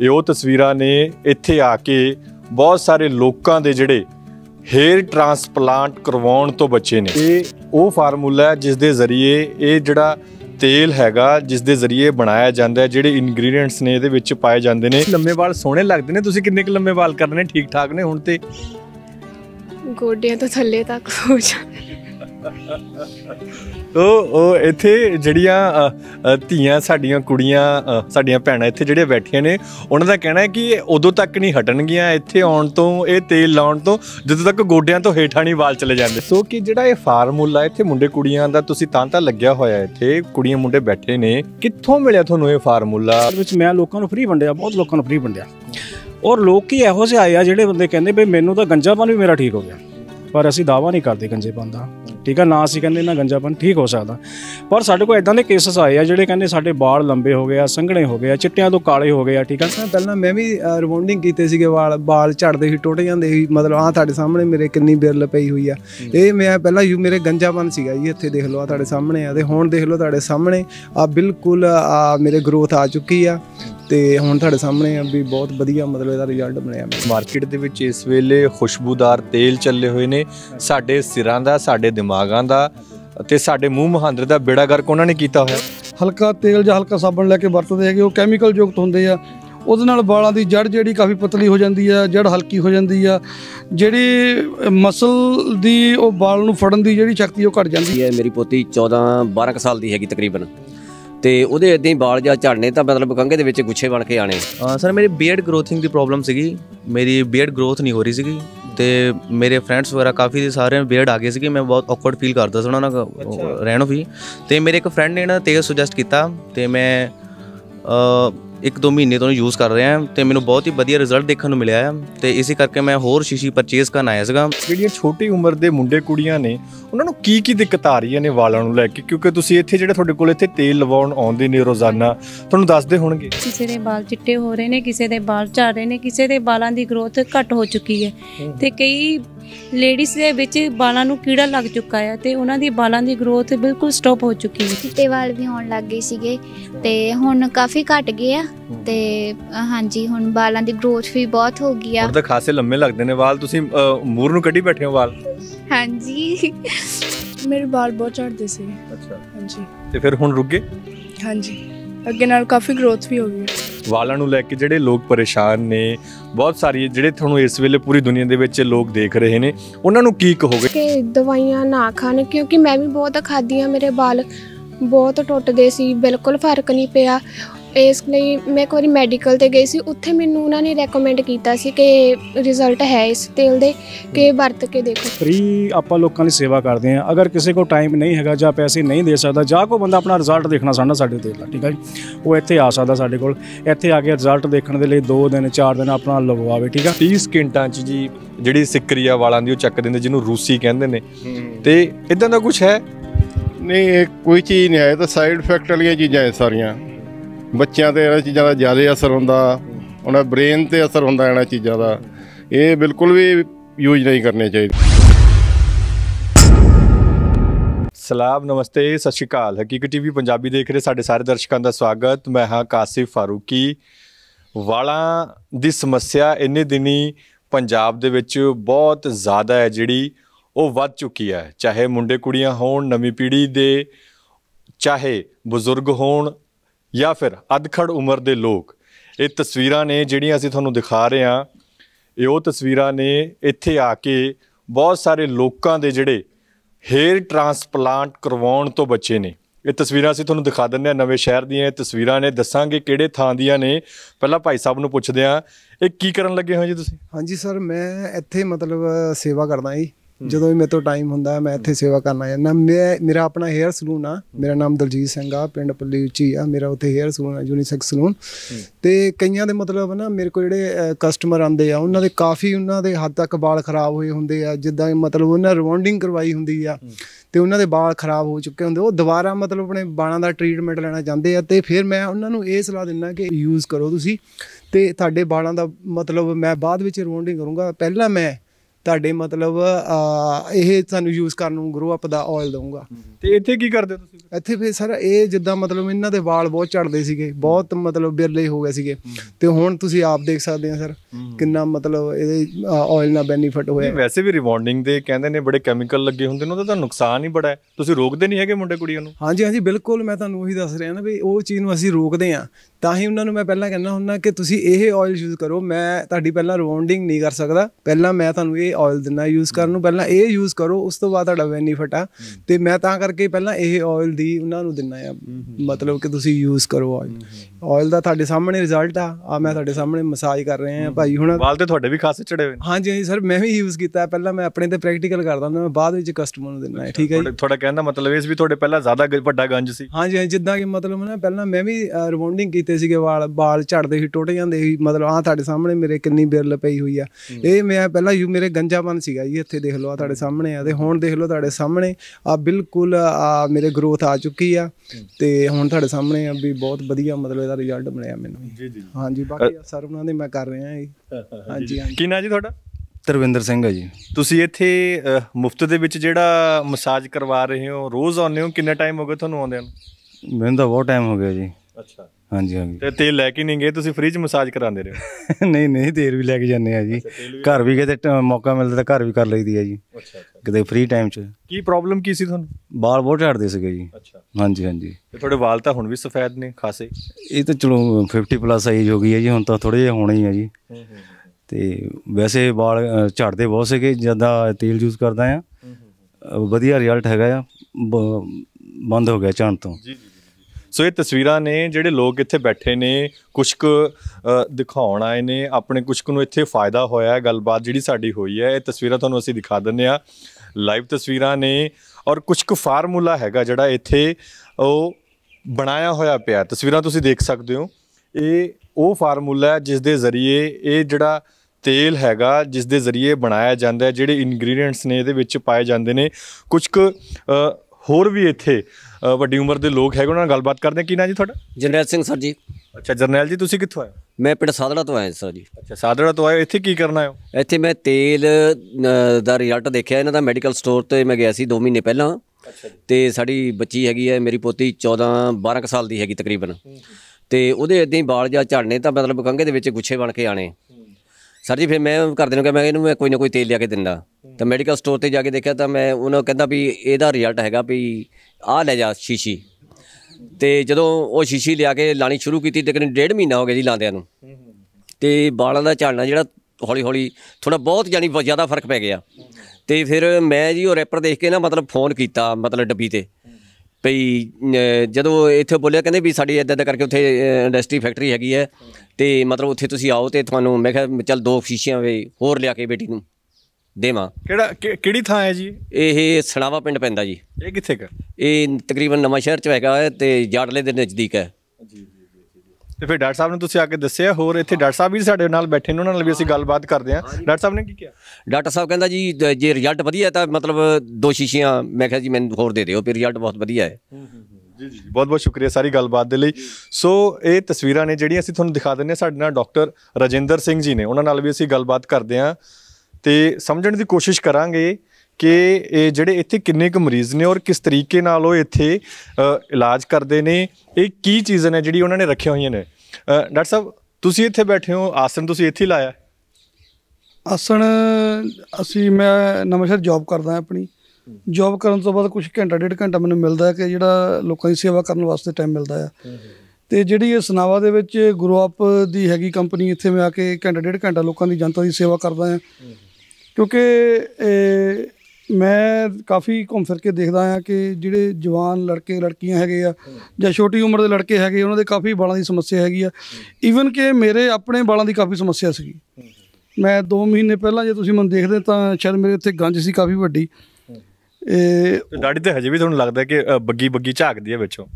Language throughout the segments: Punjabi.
ਇਹ ਉਹ ਤਸਵੀਰਾਂ ਨੇ ਇੱਥੇ ਆ ਕੇ ਬਹੁਤ ਸਾਰੇ ਲੋਕਾਂ ਦੇ ਜਿਹੜੇ ਹੇਅਰ ਟ੍ਰਾਂਸਪਲਾਂਟ ਕਰਵਾਉਣ ਤੋਂ ਬਚੇ ਨੇ ਇਹ ਉਹ ਫਾਰਮੂਲਾ ਹੈ ਜਿਸ ਦੇ ਜ਼ਰੀਏ ਇਹ ਜਿਹੜਾ ਤੇਲ ਹੈਗਾ ਜਿਸ ਦੇ ਜ਼ਰੀਏ ਬਣਾਇਆ ਜਾਂਦਾ ਹੈ ਜਿਹੜੇ ਇਨਗਰੀਡੀਐਂਟਸ ਨੇ ਇਹਦੇ ਵਿੱਚ ਪਾਏ ਜਾਂਦੇ ਨੇ ਲੰਮੇ ਵਾਲ ਸੋਹਣੇ ਲੱਗਦੇ ਨੇ ਤੁਸੀਂ ਕਿੰਨੇ ਕੁ ਲੰਮੇ ਵਾਲ ਕਰਨੇ ਠੀਕ ਠਾਕ ਨੇ ਹੁਣ ਤੇ ਗੋਡਿਆਂ ਤੋਂ ਥੱਲੇ ਤੱਕ ਹੋ ਨੇ ਉਹ ਉਹ ਇੱਥੇ ਜਿਹੜੀਆਂ ਧੀਆਂ ਸਾਡੀਆਂ ਕੁੜੀਆਂ ਸਾਡੀਆਂ ਭੈਣਾਂ ਇੱਥੇ ਜਿਹੜੀਆਂ ਬੈਠੀਆਂ ਨੇ ਉਹਨਾਂ ਦਾ ਕਹਿਣਾ ਹੈ ਕਿ ਉਦੋਂ ਤੱਕ ਨਹੀਂ ਹਟਣਗੀਆਂ ਇੱਥੇ ਆਉਣ ਤੋਂ ਇਹ ਤੇਲ ਲਾਉਣ ਤੋਂ ਜਦੋਂ ਤੱਕ ਗੋਡਿਆਂ ਤੋਂ ਹੇਠਾਂ ਨਹੀਂ ਵਾਲ ਚਲੇ ਜਾਂਦੇ ਸੋ ਕਿ ਜਿਹੜਾ ਇਹ ਫਾਰਮੂਲਾ ਇੱਥੇ ਮੁੰਡੇ ਕੁੜੀਆਂ ਦਾ ਤੁਸੀਂ ਤਾਂ ਤਾਂ ਲੱਗਿਆ ਹੋਇਆ ਇੱਥੇ ਕੁੜੀਆਂ ਮੁੰਡੇ ਬੈਠੇ ਨੇ ਕਿੱਥੋਂ ਮਿਲਿਆ ਤੁਹਾਨੂੰ ਇਹ ਫਾਰਮੂਲਾ ਵਿੱਚ ਮੈਂ ਲੋਕਾਂ ਨੂੰ ਫ੍ਰੀ ਵੰਡਿਆ ਬਹੁਤ ਲੋਕਾਂ ਨੂੰ ਫ੍ਰੀ ਵੰਡਿਆ ਔਰ ਲੋਕ ਕੀ ਇਹੋ ਜਿਹੇ ਆਏ ਆ ਜਿਹੜੇ ਬੰਦੇ ਕਹਿੰਦੇ ਬਈ ਮੈਨੂੰ ਤਾਂ ਗੰਜਾਪਨ ਵੀ ਮੇਰਾ ਠੀਕ ਹੋ ਗਿਆ ਪਰ ਅਸੀਂ ਦਾਵਾ ਨਹੀਂ ਕਰਦੇ ਗੰਜੇਪਨ ਦਾ ਠੀਕ ਹੈ ਨਾ ਅਸੀਂ ਕਹਿੰਦੇ ਨਾ ਗੰਜਾਪਨ ਠੀਕ ਹੋ ਸਕਦਾ ਪਰ ਸਾਡੇ ਕੋਲ ਇਦਾਂ ਦੇ ਕੇਸਸ ਆਏ ਆ ਜਿਹੜੇ ਕਹਿੰਦੇ ਸਾਡੇ ਵਾਲ ਲੰਬੇ ਹੋ ਗਏ ਆ ਸੰਘਣੇ ਹੋ ਗਏ ਆ ਚਿੱਟਿਆਂ ਤੋਂ ਕਾਲੇ ਹੋ ਗਏ ਆ ਠੀਕ ਹੈ ਸਰ ਪਹਿਲਾਂ ਮੈਂ ਵੀ ਰਿਬੌਂਡਿੰਗ ਕੀਤੇ ਸੀਗੇ ਵਾਲ ਵਾਲ ਝੜਦੇ ਸੀ ਟੁੱਟ ਜਾਂਦੇ ਸੀ ਮਤਲਬ ਆ ਤੁਹਾਡੇ ਸਾਹਮਣੇ ਮੇਰੇ ਕਿੰਨੀ ਬਿਰਲ ਪਈ ਹੋਈ ਆ ਇਹ ਮੈਂ ਪਹਿਲਾਂ ਯੂ ਮੇਰੇ ਗੰਜਾਪਨ ਸੀਗਾ ਜੀ ਇੱਥੇ ਦੇਖ ਲਓ ਆ ਤੁਹਾਡੇ ਸਾਹਮਣੇ ਆ ਤੇ ਹੁਣ ਦੇਖ ਲਓ ਤੁਹਾਡੇ ਸਾਹਮਣੇ ਆ ਬਿਲਕੁਲ ਆ ਮੇਰੇ ਗਰੋਥ ਆ ਚੁੱਕੀ ਆ ਤੇ ਹੁਣ ਤੁਹਾਡੇ ਸਾਹਮਣੇ ਆ ਵੀ ਬਹੁਤ ਵਧੀਆ ਮਤਲਬ ਇਹਦਾ ਰਿਜ਼ਲਟ ਬਣਿਆ ਮਾਰਕੀਟ ਦੇ ਵਿੱਚ ਇਸ ਵੇਲੇ ਖੁਸ਼ਬੂਦਾਰ ਤੇਲ ਚੱਲੇ ਹੋਏ ਨੇ ਸਾਡੇ ਸਿਰਾਂ ਦਾ ਸਾਡੇ ਦਿਮਾਗਾਂ ਦਾ ਤੇ ਸਾਡੇ ਮੂੰਹ ਮਹਾਂਦਰ ਦਾ ਬੇੜਾ ਗਰਕ ਉਹਨਾਂ ਨੇ ਕੀਤਾ ਹੋਇਆ ਹਲਕਾ ਤੇਲ ਜਾਂ ਹਲਕਾ ਸਾਬਣ ਲੈ ਕੇ ਵਰਤਦੇ ਹੈਗੇ ਉਹ ਕੈਮੀਕਲ ਯੁਕਤ ਹੁੰਦੇ ਆ ਉਹਦੇ ਨਾਲ ਵਾਲਾਂ ਦੀ ਜੜ ਜਿਹੜੀ ਕਾਫੀ ਪਤਲੀ ਹੋ ਜਾਂਦੀ ਆ ਜੜ ਹਲਕੀ ਹੋ ਜਾਂਦੀ ਆ ਜਿਹੜੀ ਮਸਲ ਦੀ ਉਹ ਵਾਲ ਨੂੰ ਫੜਨ ਦੀ ਜਿਹੜੀ ਸ਼ਕਤੀ ਉਹ ਘਟ ਜਾਂਦੀ ਹੈ ਮੇਰੀ ਪੋਤੀ 14 12 ਸਾਲ ਦੀ ਹੈਗੀ ਤਕਰੀਬਨ ਤੇ ਉਹਦੇ ਇਦਾਂ ਹੀ ਵਾਲ ਜਾਂ ਝੜਨੇ ਤਾਂ ਮਤਲਬ ਕੰਘੇ ਦੇ ਵਿੱਚ ਗੁੱਛੇ ਬਣ ਕੇ ਆਣੇ ਸਰ ਮੇਰੀ ਬੀਅਰਡ ਗਰੋਥਿੰਗ ਦੀ ਪ੍ਰੋਬਲਮ ਸੀਗੀ ਮੇਰੀ ਬੀਅਰਡ ਗਰੋਥ ਨਹੀਂ ਹੋ ਰਹੀ ਸੀਗੀ ਤੇ ਮੇਰੇ ਫਰੈਂਡਸ ਵਗੈਰਾ ਕਾਫੀ ਦੇ ਸਾਰੇ ਬੀਅਰਡ ਆ ਗਏ ਸੀਗੇ ਮੈਂ ਬਹੁਤ ਔਕਵਰਡ ਫੀਲ ਕਰਦਾ ਸੀ ਉਹਨਾਂ ਨਾਲ ਰਹਿਣੋ ਵੀ ਤੇ ਮੇਰੇ ਇੱਕ ਫਰੈਂਡ ਨੇ ਨਾ ਤੇਲ ਸੁਜੈਸਟ ਕੀਤਾ ਤੇ ਮੈਂ ਇੱਕ ਦੋ ਮਹੀਨੇ ਤੋਂ ਯੂਜ਼ ਕਰ ਰਿਹਾ ਹਾਂ ਤੇ ਮੈਨੂੰ ਬਹੁਤ ਹੀ ਵਧੀਆ ਰਿਜ਼ਲਟ ਦੇਖਣ ਨੂੰ ਮਿਲਿਆ ਹੈ ਤੇ ਇਸੇ ਕਰਕੇ ਮੈਂ ਹੋਰ ਸ਼ੀਸ਼ੀ ਪਰਚੇਸ ਕਰਨ ਆਇਆ ਸੀਗਾ ਜਿਹੜੀਆਂ ਛੋਟੀ ਉਮਰ ਦੇ ਮੁੰਡੇ ਕੁੜੀਆਂ ਨੇ ਉਹਨਾਂ ਨੂੰ ਕੀ ਕੀ ਦਿੱਕਤ ਆ ਰਹੀਆਂ ਨੇ ਵਾਲਾਂ ਨੂੰ ਲੈ ਕੇ ਕਿਉਂਕਿ ਤੁਸੀਂ ਇੱਥੇ ਜਿਹੜੇ ਤੁਹਾਡੇ ਕੋਲ ਇੱਥੇ ਤੇਲ ਲਵਾਉਣ ਆਉਂਦੇ ਨੇ ਰੋਜ਼ਾਨਾ ਤੁਹਾਨੂੰ ਦੱਸਦੇ ਹੋਣਗੇ ਕਿਸੇ ਦੇ ਵਾਲ ਚਿੱਟੇ ਹੋ ਰਹੇ ਨੇ ਕਿਸੇ ਦੇ ਵਾਲ ਝੜ ਰਹੇ ਨੇ ਕਿਸੇ ਦੇ ਵਾਲਾਂ ਦੀ ਗਰੋਥ ਘਟ ਹੋ ਚੁੱਕੀ ਹੈ ਤੇ ਕਈ ਲੇਡੀਜ਼ ਦੇ ਵਿੱਚ ਬਾਲਾਂ ਨੂੰ ਕੀੜਾ ਲੱਗ ਚੁੱਕਾ ਹੈ ਤੇ ਉਹਨਾਂ ਦੀ ਬਾਲਾਂ ਦੀ ਗਰੋਥ ਬਿਲਕੁਲ ਸਟਾਪ ਹੋ ਚੁੱਕੀ ਹੈ ਚਿੱਟੇ ਵਾਲ ਵੀ ਹੋਣ ਲੱਗ ਗਏ ਸੀਗੇ ਤੇ ਹੁਣ ਕਾਫੀ ਘਟ ਗਏ ਆ ਤੇ ਹਾਂਜੀ ਹੁਣ ਬਾਲਾਂ ਦੀ ਗਰੋਥ ਵੀ ਬਹੁਤ ਹੋ ਗਈ ਆ ਹੁਣ ਤਾਂ ਖਾਸੇ ਲੰਮੇ ਲੱਗਦੇ ਨੇ ਵਾਲ ਤੁਸੀਂ ਮੂਰ ਨੂੰ ਕੱਢੀ ਬੈਠੇ ਹੋ ਵਾਲ ਹਾਂਜੀ ਮੇਰੇ ਵਾਲ ਬਹੁਤ ਝੜਦੇ ਸੀ ਅੱਛਾ ਹਾਂਜੀ ਤੇ ਫਿਰ ਹੁਣ ਰੁਕ ਗਏ ਹਾਂਜੀ ਅੱਗੇ ਨਾਲ ਕਾਫੀ ਗਰੋਥ ਵੀ ਹੋ ਗਈ ਵਾਲਾਂ ਨੂੰ ਲੈ ਕੇ ਜਿਹੜੇ ਲੋਕ ਪਰੇਸ਼ਾਨ ਨੇ ਬਹੁਤ ਸਾਰੀ ਜਿਹੜੇ ਤੁਹਾਨੂੰ ਇਸ ਵੇਲੇ ਪੂਰੀ ਦੁਨੀਆ ਦੇ ਵਿੱਚ ਲੋਕ ਦੇਖ ਰਹੇ ਨੇ ਉਹਨਾਂ ਨੂੰ ਕੀ ਕਹੋਗੇ ਕਿ ਦਵਾਈਆਂ ਨਾ ਖਾਣ ਕਿਉਂਕਿ ਮੈਂ ਵੀ ਬਹੁਤ ਖਾਧੀਆਂ ਮੇਰੇ ਵਾਲ ਬਹੁਤ ਟੁੱਟਦੇ ਸੀ ਬਿਲਕੁਲ ਫਰਕ ਨਹੀਂ ਪਿਆ ਇਸ ਲਈ ਮੈਂ ਇੱਕ ਵਾਰੀ ਮੈਡੀਕਲ ਤੇ ਗਈ ਸੀ ਉੱਥੇ ਮੈਨੂੰ ਉਹਨਾਂ ਨੇ ਰეკਮੈਂਡ ਕੀਤਾ ਸੀ ਕਿ ਰਿਜ਼ਲਟ ਹੈ ਇਸ ਤੇਲ ਦੇ ਕਿ ਵਰਤ ਕੇ ਦੇਖੋ ਫ੍ਰੀ ਆਪਾਂ ਲੋਕਾਂ ਦੀ ਸੇਵਾ ਕਰਦੇ ਆ ਅਗਰ ਕਿਸੇ ਕੋਲ ਟਾਈਮ ਨਹੀਂ ਹੈਗਾ ਜਾਂ ਪੈਸੇ ਨਹੀਂ ਦੇ ਸਕਦਾ ਜਾਂ ਕੋ ਬੰਦਾ ਆਪਣਾ ਰਿਜ਼ਲਟ ਦੇਖਣਾ ਚਾਹੁੰਦਾ ਸਾਡੇ ਤੇਲ ਦਾ ਠੀਕ ਹੈ ਉਹ ਇੱਥੇ ਆ ਸਕਦਾ ਸਾਡੇ ਕੋਲ ਇੱਥੇ ਆ ਕੇ ਰਿਜ਼ਲਟ ਦੇਖਣ ਦੇ ਲਈ 2 ਦਿਨ 4 ਦਿਨ ਆਪਣਾ ਲਗਵਾਵੇ ਠੀਕ ਹੈ 30 ਸਕਿੰਟਾਂ 'ਚ ਜੀ ਜਿਹੜੀ ਸਿਕਰੀਆ ਵਾਲਾਂ ਦੀ ਉਹ ਚੱਕ ਦਿੰਦੇ ਜਿਹਨੂੰ ਰੂਸੀ ਕਹਿੰਦੇ ਨੇ ਤੇ ਇਦਾਂ ਦਾ ਕੁਝ ਹੈ ਨਹੀਂ ਇਹ ਕੋਈ ਚੀਜ਼ ਨਹੀਂ ਹੈ ਤਾਂ ਸਾਈਡ ਇਫੈਕਟ ਵਾਲੀਆਂ ਚੀਜ਼ਾਂ ਐ ਸਾਰੀਆਂ ਬੱਚਿਆਂ ਤੇ ਇਹਨਾਂ ਚੀਜ਼ਾਂ ਦਾ ਜ਼ਿਆਦਾ ਅਸਰ ਹੁੰਦਾ ਉਹਨਾਂ ਬ੍ਰੇਨ ਤੇ ਅਸਰ ਹੁੰਦਾ ਇਹਨਾਂ ਚੀਜ਼ਾਂ ਦਾ ਇਹ ਬਿਲਕੁਲ ਵੀ ਯੂਜ਼ ਨਹੀਂ ਕਰਨੇ ਚਾਹੀਦੇ ਸਲਾਮ ਨਮਸਤੇ ਸਤਿ ਸ਼੍ਰੀ ਅਕਾਲ ਹਕੀਕਤ ਟੀਵੀ ਪੰਜਾਬੀ ਦੇਖ ਰਹੇ ਸਾਡੇ ਸਾਰੇ ਦਰਸ਼ਕਾਂ ਦਾ ਸਵਾਗਤ ਮੈਂ ਹਾਂ ਕਾਸਿਫ ਫਾਰੂਕੀ ਵਾਲਾਂ ਦੀ ਸਮੱਸਿਆ ਇੰਨੇ ਦਿਨੀ ਪੰਜਾਬ ਦੇ ਵਿੱਚ ਬਹੁਤ ਜ਼ਿਆਦਾ ਹੈ ਜਿਹੜੀ ਉਹ ਵੱਧ ਚੁੱਕੀ ਹੈ ਚਾਹੇ ਮੁੰਡੇ ਕੁੜੀਆਂ ਹੋਣ ਨਵੀਂ ਪੀੜ੍ਹੀ ਦੇ ਚਾਹੇ ਬਜ਼ੁਰਗ ਹੋਣ ਜਾਂ ਫਿਰ ਅਧਖੜ ਉਮਰ ਦੇ ਲੋਕ ਇਹ ਤਸਵੀਰਾਂ ਨੇ ਜਿਹੜੀਆਂ ਅਸੀਂ ਤੁਹਾਨੂੰ ਦਿਖਾ ਰਹੇ ਹਾਂ ਇਹ ਉਹ ਤਸਵੀਰਾਂ ਨੇ ਇੱਥੇ ਆ ਕੇ ਬਹੁਤ ਸਾਰੇ ਲੋਕਾਂ ਦੇ ਜਿਹੜੇ ਹੇਅਰ ਟ੍ਰਾਂਸਪਲਾਂਟ ਕਰਵਾਉਣ ਤੋਂ ਬਚੇ ਨੇ ਇਹ ਤਸਵੀਰਾਂ ਅਸੀਂ ਤੁਹਾਨੂੰ ਦਿਖਾ ਦਿੰਦੇ ਆ ਨਵੇਂ ਸ਼ਹਿਰ ਦੀਆਂ ਇਹ ਤਸਵੀਰਾਂ ਨੇ ਦੱਸਾਂਗੇ ਕਿਹੜੇ ਥਾਂ ਦੀਆਂ ਨੇ ਪਹਿਲਾਂ ਭਾਈ ਸਾਹਿਬ ਨੂੰ ਪੁੱਛਦੇ ਆ ਇਹ ਕੀ ਕਰਨ ਲੱਗੇ ਹੋ ਜੀ ਤੁਸੀਂ ਹਾਂਜੀ ਸਰ ਮੈਂ ਇੱਥੇ ਮਤਲਬ ਸੇਵਾ ਕਰਦਾ ਜੀ ਜਦੋਂ ਵੀ ਮੇਰੇ ਤੋਂ ਟਾਈਮ ਹੁੰਦਾ ਮੈਂ ਇੱਥੇ ਸੇਵਾ ਕਰਨ ਆ ਜਾਂਦਾ ਮੈਂ ਮੇਰਾ ਆਪਣਾ ਹੇਅਰ ਸਲੂਨ ਆ ਮੇਰਾ ਨਾਮ ਦਲਜੀਤ ਸਿੰਘ ਆ ਪਿੰਡ ਪੱਲੀ ਉੱਚੀ ਆ ਮੇਰਾ ਉੱਥੇ ਹੇਅਰ ਸਲੂਨ ਆ ਯੂਨੀਸੈਕਸ ਸਲੂਨ ਤੇ ਕਈਆਂ ਦੇ ਮਤਲਬ ਨਾ ਮੇਰੇ ਕੋਲ ਜਿਹੜੇ ਕਸਟਮਰ ਆਉਂਦੇ ਆ ਉਹਨਾਂ ਦੇ ਕਾਫੀ ਉਹਨਾਂ ਦੇ ਹੱਦ ਤੱਕ ਵਾਲ ਖਰਾਬ ਹੋਏ ਹੁੰਦੇ ਆ ਜਿੱਦਾਂ ਮਤਲਬ ਉਹਨਾਂ ਰਿਵਾਉਂਡਿੰਗ ਕਰਵਾਈ ਹੁੰਦੀ ਆ ਤੇ ਉਹਨਾਂ ਦੇ ਵਾਲ ਖਰਾਬ ਹੋ ਚੁੱਕੇ ਹੁੰਦੇ ਉਹ ਦੁਬਾਰਾ ਮਤਲਬ ਆਪਣੇ ਵਾਲਾਂ ਦਾ ਟ੍ਰੀਟਮੈਂਟ ਲੈਣਾ ਚਾਹੁੰਦੇ ਆ ਤੇ ਫਿਰ ਮੈਂ ਉਹਨਾਂ ਨੂੰ ਇਹ ਸਲਾਹ ਦਿੰਦਾ ਕਿ ਯੂਜ਼ ਕਰੋ ਤੁਸੀਂ ਤੇ ਤੁਹਾਡੇ ਵਾਲਾਂ ਦਾ ਮਤਲਬ ਮੈਂ ਬਾਅਦ ਵਿੱਚ ਰਿਵਾਉਂਡਿੰਗ ਕਰੂੰਗਾ ਪਹਿਲਾਂ ਮੈਂ ਤੁਹਾਡੇ ਮਤਲਬ ਇਹ ਸਾਨੂੰ ਯੂਜ਼ ਕਰਨ ਨੂੰ ਗਰੋ ਅਪ ਦਾ ਆਇਲ ਦਊਗਾ ਤੇ ਇੱਥੇ ਕੀ ਕਰਦੇ ਤੁਸੀਂ ਇੱਥੇ ਫੇਰ ਸਰ ਇਹ ਜਿੱਦਾਂ ਮਤਲਬ ਇਹਨਾਂ ਦੇ ਵਾਲ ਬਹੁਤ ਝੜਦੇ ਸੀਗੇ ਬਹੁਤ ਮਤਲਬ ਬਿਰਲੇ ਹੋ ਗਏ ਸੀਗੇ ਤੇ ਹੁਣ ਤੁਸੀਂ ਆਪ ਦੇਖ ਸਕਦੇ ਆ ਸਰ ਕਿੰਨਾ ਮਤਲਬ ਇਹਦੇ ਆਇਲ ਨਾਲ ਬੈਨੀਫਿਟ ਹੋਇਆ ਵੈਸੇ ਵੀ ਰਿਵਾਰਡਿੰਗ ਦੇ ਕਹਿੰਦੇ ਨੇ ਬੜੇ ਕੈਮੀਕਲ ਲੱਗੇ ਹੁੰਦੇ ਨੇ ਉਹਦਾ ਤਾਂ ਨੁਕਸਾਨ ਹੀ ਬੜਾ ਹੈ ਤੁਸੀਂ ਰੋਕਦੇ ਨਹੀਂ ਹੈਗੇ ਮੁੰਡੇ ਕੁੜੀਆਂ ਨੂੰ ਹਾਂਜੀ ਹਾਂਜੀ ਬਿਲਕੁਲ ਮੈਂ ਤੁਹਾਨੂੰ ਉਹੀ ਦੱਸ ਰਿਹਾ ਨਾ ਵੀ ਉਹ ਚੀਜ਼ ਨੂੰ ਅਸੀਂ ਰੋਕਦੇ ਆ ਤਾਂ ਹੀ ਉਹਨਾਂ ਨੂੰ ਮੈਂ ਪਹਿਲਾਂ ਕਹਿੰਦਾ ਹੁੰਦਾ ਕਿ ਤੁਸੀਂ ਇਹ ਆਇਲ ਯੂਜ਼ ਕਰੋ ਮੈਂ ਤੁਹਾਡੀ ਪਹਿਲਾਂ ਰਿਵਾਰਡਿੰਗ ਨਹੀਂ ਕਰ ਸਕਦਾ ਪਹਿਲਾਂ ਮੈਂ ਤੁਹਾਨੂੰ ਇਹ ਇਹ ਆਇਲ ਦਿੰਨਾ ਯੂਜ਼ ਕਰਨ ਨੂੰ ਪਹਿਲਾਂ ਇਹ ਯੂਜ਼ ਕਰੋ ਉਸ ਤੋਂ ਬਾਅਦ ਤੁਹਾਡਾ ਬੈਨੀਫਿਟ ਆ ਤੇ ਮੈਂ ਤਾਂ ਕਰਕੇ ਪਹਿਲਾਂ ਇਹ ਆਇਲ ਦੀ ਉਹਨਾਂ ਨੂੰ ਦਿੰਨਾ ਆ ਮਤਲਬ ਕਿ ਤੁਸੀਂ ਯੂਜ਼ ਕਰੋ ਆਇਲ ਆਇਲ ਦਾ ਤੁਹਾਡੇ ਸਾਹਮਣੇ ਰਿਜ਼ਲਟ ਆ ਆ ਮੈਂ ਤੁਹਾਡੇ ਸਾਹਮਣੇ ਮਸਾਜ ਕਰ ਰਹੇ ਆ ਭਾਈ ਹੁਣ ਵਾਲ ਤੇ ਤੁਹਾਡੇ ਵੀ ਖਾਸੇ ਚੜੇ ਹੋਏ ਨੇ ਹਾਂਜੀ ਹਾਂਜੀ ਸਰ ਮੈਂ ਵੀ ਯੂਜ਼ ਕੀਤਾ ਪਹਿਲਾਂ ਮੈਂ ਆਪਣੇ ਤੇ ਪ੍ਰੈਕਟੀਕਲ ਕਰਦਾ ਹੁੰਦਾ ਮੈਂ ਬਾਅਦ ਵਿੱਚ ਕਸਟਮਰ ਨੂੰ ਦਿੰਦਾ ਠੀਕ ਹੈ ਜੀ ਤੁਹਾਡਾ ਕਹਿਣ ਦਾ ਮਤਲਬ ਇਸ ਵੀ ਤੁਹਾਡੇ ਪਹਿਲਾਂ ਜ਼ਿਆਦਾ ਵੱਡਾ ਗੰਜ ਸੀ ਹਾਂਜੀ ਹਾਂਜੀ ਜਿੱਦਾਂ ਕਿ ਮਤਲਬ ਨਾ ਪਹਿਲਾਂ ਮੈਂ ਵੀ ਰਿਬੌਂਡਿੰਗ ਕੀਤੇ ਸੀਗੇ ਵਾਲ ਬਾਲ ਝੜਦੇ ਸੀ ਟੁੱਟ ਜਾਂਦੇ ਸੀ ਮਤਲਬ ਆ ਤੁਹਾਡੇ ਸਾਹਮਣੇ ਮੇਰੇ ਕਿੰਨੀ ਬਿਰਲ ਪਈ ਹੋਈ ਆ ਇਹ ਮੈਂ ਪਹਿਲਾਂ ਯੂ ਮੇਰੇ ਗੰਜਾਪਨ ਸੀਗਾ ਜੀ ਇੱਥੇ ਦੇਖ ਲਓ ਆ ਤੁਹਾਡੇ ਸਾਹਮਣੇ ਆ ਤੇ ਹੁਣ ਦੇਖ ਲਓ ਤੁਹਾਡੇ ਸਾਹਮਣੇ ਆ ਬਿਲਕੁਲ ਮੇਰੇ ਗਰੋਥ ਆ ਚੁੱਕੀ ਆ ਤੇ ਹੁਣ ਤੁਹਾਡੇ ਸਾਹਮਣੇ ਆ ਵੀ ਬਹੁਤ ਵਧੀਆ ਮਤਲਬ ਦਾ ਰਿਜ਼ਲਟ ਮਿਲਿਆ ਮੈਨੂੰ ਜੀ ਜੀ ਹਾਂਜੀ ਬਾਕੀ ਸਰ ਉਹਨਾਂ ਦੇ ਮੈਂ ਕਰ ਰਿਹਾ ਹਾਂ ਹਾਂਜੀ ਹਾਂਜੀ ਕੀ ਨਾਂ ਜੀ ਤੁਹਾਡਾ ਤਰਵਿੰਦਰ ਸਿੰਘ ਹੈ ਜੀ ਤੁਸੀਂ ਇੱਥੇ ਮੁਫਤ ਦੇ ਵਿੱਚ ਜਿਹੜਾ ਮਸਾਜ ਕਰਵਾ ਰਹੇ ਹੋ ਰੋਜ਼ ਆਉਂਦੇ ਹੋ ਕਿੰਨਾ ਟਾਈਮ ਹੋ ਗਿਆ ਤੁਹਾਨੂੰ ਆਉਂਦਿਆਂ ਨੂੰ ਮੈਨੂੰ ਤਾਂ ਬਹੁਤ ਟਾਈਮ ਹੋ ਗਿਆ ਜੀ ਅੱਛਾ ਹਾਂਜੀ ਹਾਂਜੀ ਤੇ ਤੇਲ ਲੈ ਕੇ ਨਹੀਂ ਗਏ ਤੁਸੀਂ ਫ੍ਰੀ ਚ ਮਸਾਜ ਕਰਾਉਂਦੇ ਰਹੇ ਨਹੀਂ ਨਹੀਂ ਤੇਲ ਵੀ ਲੈ ਕੇ ਜਾਂਦੇ ਆ ਜੀ ਘਰ ਵੀ ਕਿਤੇ ਮੌਕਾ ਮਿਲਦਾ ਤਾਂ ਘਰ ਵੀ ਕਰ ਲਈਦੀ ਆ ਜੀ ਅੱਛਾ ਕਿਤੇ ਫ੍ਰੀ ਟਾਈਮ ਚ ਕੀ ਪ੍ਰੋਬਲਮ ਕੀ ਸੀ ਤੁਹਾਨੂੰ ਵਾਲ ਬਹੁਤ ਝੜਦੇ ਸੀਗੇ ਜੀ ਅੱਛਾ ਹਾਂਜੀ ਹਾਂਜੀ ਤੇ ਤੁਹਾਡੇ ਵਾਲ ਤਾਂ ਹੁਣ ਵੀ ਸਫੈਦ ਨੇ ਖਾਸੇ ਇਹ ਤਾਂ ਚਲੋ 50 ਪਲੱਸ ਏਜ ਹੋ ਗਈ ਹੈ ਜੀ ਹੁਣ ਤਾਂ ਥੋੜੇ ਜਿਹਾ ਹੋਣੇ ਹੀ ਆ ਜੀ ਤੇ ਵੈਸੇ ਵਾਲ ਝੜਦੇ ਬਹੁਤ ਸੀਗੇ ਜਿਆਦਾ ਤੇਲ ਯੂਜ਼ ਕਰਦਾ ਆ ਵਧੀਆ ਰਿਜ਼ਲਟ ਹੈਗਾ ਆ ਬੰਦ ਹੋ ਗਿਆ ਝੜਨ ਤੋਂ ਜੀ ਜੀ ਸੋ ਇਹ ਤਸਵੀਰਾਂ ਨੇ ਜਿਹੜੇ ਲੋਕ ਇੱਥੇ ਬੈਠੇ ਨੇ ਕੁਝ ਕੁ ਦਿਖਾਉਣ ਆਏ ਨੇ ਆਪਣੇ ਕੁਝ ਕੁ ਨੂੰ ਇੱਥੇ ਫਾਇਦਾ ਹੋਇਆ ਹੈ ਗੱਲਬਾਤ ਜਿਹੜੀ ਸਾਡੀ ਹੋਈ ਹੈ ਇਹ ਤਸਵੀਰਾਂ ਤੁਹਾਨੂੰ ਅਸੀਂ ਦਿਖਾ ਦਿੰਨੇ ਆ ਲਾਈਵ ਤਸਵੀਰਾਂ ਨੇ ਔਰ ਕੁਝ ਕੁ ਫਾਰਮੂਲਾ ਹੈਗਾ ਜਿਹੜਾ ਇੱਥੇ ਉਹ ਬਣਾਇਆ ਹੋਇਆ ਪਿਆ ਤਸਵੀਰਾਂ ਤੁਸੀਂ ਦੇਖ ਸਕਦੇ ਹੋ ਇਹ ਉਹ ਫਾਰਮੂਲਾ ਹੈ ਜਿਸ ਦੇ ਜ਼ਰੀਏ ਇਹ ਜਿਹੜਾ ਤੇਲ ਹੈਗਾ ਜਿਸ ਦੇ ਜ਼ਰੀਏ ਬਣਾਇਆ ਜਾਂਦਾ ਹੈ ਜਿਹੜੇ ਇਨਗਰੀਡੀਐਂਟਸ ਨੇ ਇਹਦੇ ਵਿੱਚ ਪਾਏ ਜਾਂਦੇ ਨੇ ਕੁਝ ਕੁ ਹੋਰ ਵੀ ਇੱਥੇ ਵੱਡੀ ਉਮਰ ਦੇ ਲੋਕ ਹੈਗੇ ਉਹਨਾਂ ਨਾਲ ਗੱਲਬਾਤ ਕਰਦੇ ਕੀ ਨਾ ਜੀ ਤੁਹਾਡਾ ਜਨਰਲ ਸਿੰਘ ਸਰ ਜੀ ਅੱਛਾ ਜਰਨੈਲ ਜੀ ਤੁਸੀਂ ਕਿੱਥੋਂ ਆਏ ਮੈਂ ਪਿੰਡ ਸਾਦੜਾ ਤੋਂ ਆਇਆ ਸਰ ਜੀ ਅੱਛਾ ਸਾਦੜਾ ਤੋਂ ਆਏ ਇੱਥੇ ਕੀ ਕਰਨ ਆਏ ਹੋ ਇੱਥੇ ਮੈਂ ਤੇਲ ਦਾ ਰਿਜ਼ਲਟ ਦੇਖਿਆ ਇਹਨਾਂ ਦਾ ਮੈਡੀਕਲ ਸਟੋਰ ਤੇ ਮੈਂ ਗਿਆ ਸੀ 2 ਮਹੀਨੇ ਪਹਿਲਾਂ ਅੱਛਾ ਤੇ ਸਾਡੀ ਬੱਚੀ ਹੈਗੀ ਹੈ ਮੇਰੀ ਪੋਤੀ 14 12 ਸਾਲ ਦੀ ਹੈਗੀ ਤਕਰੀਬਨ ਤੇ ਉਹਦੇ ਇਦਾਂ ਹੀ ਵਾਲ ਜਾਂ ਝੜਨੇ ਤਾਂ ਮਤਲਬ ਕੰਗੇ ਦੇ ਵਿੱਚ ਗੁੱਛੇ ਬਣ ਕੇ ਆਣੇ ਸਰ ਜੀ ਫਿਰ ਮੈਂ ਕਰਦੇ ਨੂੰ ਕਿ ਮੈਂ ਇਹਨੂੰ ਕੋਈ ਨਾ ਕੋਈ ਤੇਲ ਲਿਆ ਕੇ ਦਿੰਦਾ ਤਾਂ ਮੈਡੀਕਲ ਸਟੋਰ ਤੇ ਜਾ ਕੇ ਦੇਖਿਆ ਤਾਂ ਮੈਂ ਉਹਨਾਂ ਕਹਿੰਦਾ ਵੀ ਇਹਦਾ ਰਿਜ਼ਲਟ ਹੈਗਾ ਵੀ ਆ ਲੈ ਜਾ ਸ਼ੀਸ਼ੀ ਤੇ ਜਦੋਂ ਉਹ ਸ਼ੀਸ਼ੀ ਲਿਆ ਕੇ ਲਾਣੀ ਸ਼ੁਰੂ ਕੀਤੀ ਤੇ ਤਕਰੀਬਨ ਡੇਢ ਮਹੀਨਾ ਹੋ ਗਿਆ ਜੀ ਲਾਉਂਦਿਆਂ ਨੂੰ ਤੇ ਬਾਲਾਂ ਦਾ ਝੜਨਾ ਜਿਹੜਾ ਹੌਲੀ ਹੌਲੀ ਥੋੜਾ ਬਹੁਤ ਜਾਨੀ ਜ਼ਿਆਦਾ ਫਰਕ ਪੈ ਗਿਆ ਤੇ ਫਿਰ ਮੈਂ ਜੀ ਉਹ ਰੈਪਰ ਦੇਖ ਕੇ ਨਾ ਮਤਲਬ ਫੋਨ ਕੀਤਾ ਮਤਲਬ ਡੱਬੀ ਤੇ ਭਈ ਜਦੋਂ ਇੱਥੇ ਬੋਲਿਆ ਕਹਿੰਦੇ ਵੀ ਸਾਡੀ ਇਦਾਂ ਦਾ ਕਰਕੇ ਉੱਥੇ ਇੰਡਸਟਰੀ ਫੈਕਟਰੀ ਹੈਗੀ ਹੈ ਤੇ ਮਤਲਬ ਉੱਥੇ ਤੁਸੀਂ ਆਓ ਤੇ ਤੁਹਾਨੂੰ ਮੈਂ ਕਿਹਾ ਚੱਲ ਦੋ ਸ਼ੀਸ਼ੀਆਂ ਵੇ ਹੋਰ ਲਿਆ ਕੇ ਬੇਟੀ ਨੂੰ ਦੇਵਾ ਕਿਹੜਾ ਕਿਹੜੀ ਥਾਂ ਹੈ ਜੀ ਇਹ ਸਣਾਵਾ ਪਿੰਡ ਪੈਂਦਾ ਜੀ ਇਹ ਕਿੱਥੇ ਕ ਇਹ ਤਕਰੀਬਨ ਨਵਾਂ ਸ਼ਹਿਰ ਚ ਹੈਗਾ ਤੇ ਜਾੜਲੇ ਦੇ ਨਜ਼ਦੀਕ ਹੈ ਜੀ ਤੇ ਫਿਰ ਡਾਕਟਰ ਸਾਹਿਬ ਨੇ ਤੁਸੀਂ ਆ ਕੇ ਦੱਸਿਆ ਹੋਰ ਇੱਥੇ ਡਾਕਟਰ ਸਾਹਿਬ ਵੀ ਸਾਡੇ ਨਾਲ ਬੈਠੇ ਨੇ ਉਹਨਾਂ ਨਾਲ ਵੀ ਅਸੀਂ ਗੱਲਬਾਤ ਕਰਦੇ ਆਂ ਡਾਕਟਰ ਸਾਹਿਬ ਨੇ ਕੀ ਕਿਹਾ ਡਾਕਟਰ ਸਾਹਿਬ ਕਹਿੰਦਾ ਜੀ ਜੇ ਰਿਜ਼ਲਟ ਵਧੀਆ ਤਾਂ ਮਤਲਬ ਦੋ ਸ਼ੀਸ਼ੀਆਂ ਮੈਂ ਕਿਹਾ ਜੀ ਮੈਨੂੰ ਹੋਰ ਦੇ ਦਿਓ ਫਿਰ ਰਿਜ਼ਲਟ ਬਹੁਤ ਵਧੀਆ ਹੈ ਜੀ ਜੀ ਬਹੁਤ ਬਹੁਤ ਸ਼ੁਕਰੀਆ ਸਾਰੀ ਗੱਲਬਾਤ ਦੇ ਲਈ ਸੋ ਇਹ ਤਸਵੀਰਾਂ ਨੇ ਜਿਹੜੀਆਂ ਅਸੀਂ ਤੁਹਾਨੂੰ ਦਿਖਾ ਦਿੰਨੇ ਸਾਡੇ ਨਾਲ ਡਾਕਟਰ ਰਜਿੰਦਰ ਸਿੰਘ ਜੀ ਨੇ ਉਹਨਾਂ ਨਾਲ ਵੀ ਅਸੀਂ ਗੱਲਬਾਤ ਕਰਦੇ ਆਂ ਤੇ ਸਮਝਣ ਦੀ ਕੋਸ਼ਿਸ਼ ਕਰਾਂਗੇ ਕਿ ਇਹ ਜਿਹੜੇ ਇੱਥੇ ਕਿੰਨੇ ਕੁ ਮਰੀਜ਼ ਨੇ ਔਰ ਕਿਸ ਤਰੀਕੇ ਨਾਲ ਉਹ ਇੱਥੇ ਇਲਾਜ ਕਰਦੇ ਨੇ ਇਹ ਕੀ ਚੀਜ਼ਾਂ ਨੇ ਜਿਹੜੀ ਉਹਨਾਂ ਨੇ ਰੱਖੀਆਂ ਹੋਈਆਂ ਨੇ ਡਾਕਟਰ ਸਾਹਿਬ ਤੁਸੀਂ ਇੱਥੇ ਬੈਠੇ ਹੋ ਆਸਣ ਤੁਸੀਂ ਇੱਥੇ ਲਾਇਆ ਆਸਣ ਅਸੀਂ ਮੈਂ ਨਮਸ਼ਰ ਜੌਬ ਕਰਦਾ ਆਪਣੀ ਜੌਬ ਕਰਨ ਤੋਂ ਬਾਅਦ ਕੁਝ ਘੰਟਾ ਡੇਢ ਘੰਟਾ ਮੈਨੂੰ ਮਿਲਦਾ ਹੈ ਕਿ ਜਿਹੜਾ ਲੋਕਾਂ ਦੀ ਸੇਵਾ ਕਰਨ ਵਾਸਤੇ ਟਾਈਮ ਮਿਲਦਾ ਹੈ ਤੇ ਜਿਹੜੀ ਇਹ ਸਨਾਵਾ ਦੇ ਵਿੱਚ ਗਰੂਪ ਦੀ ਹੈਗੀ ਕੰਪਨੀ ਇੱਥੇ ਮੈਂ ਆ ਕੇ ਘੰਟਾ ਡੇਢ ਘੰਟਾ ਲੋਕਾਂ ਦੀ ਜਨਤਾ ਦੀ ਸੇਵਾ ਕਰਦਾ ਹਾਂ ਕਿਉਂਕਿ ਮੈਂ ਕਾਫੀ ਘੁੰਮ ਫਿਰ ਕੇ ਦੇਖਦਾ ਆ ਕਿ ਜਿਹੜੇ ਜਵਾਨ ਲੜਕੇ ਲੜਕੀਆਂ ਹੈਗੇ ਆ ਜਾਂ ਛੋਟੀ ਉਮਰ ਦੇ ਲੜਕੇ ਹੈਗੇ ਉਹਨਾਂ ਦੇ ਕਾਫੀ ਵਾਲਾਂ ਦੀ ਸਮੱਸਿਆ ਹੈਗੀ ਆ ਈਵਨ ਕਿ ਮੇਰੇ ਆਪਣੇ ਵਾਲਾਂ ਦੀ ਕਾਫੀ ਸਮੱਸਿਆ ਸੀ ਮੈਂ 2 ਮਹੀਨੇ ਪਹਿਲਾਂ ਜੇ ਤੁਸੀਂ ਮੈਨੂੰ ਦੇਖਦੇ ਤਾਂ ਸ਼ਾਇਦ ਮੇਰੇ ਇੱਥੇ ਗੰਜ ਸੀ ਕਾਫੀ ਵੱਡੀ ਇਹ ਦਾੜੀ ਤੇ ਹਜੇ ਵੀ ਤੁਹਾਨੂੰ ਲੱਗਦਾ ਕਿ ਬੱਗੀ ਬੱਗੀ ਝਾਕਦੀ ਹੈ ਵਿੱਚੋਂ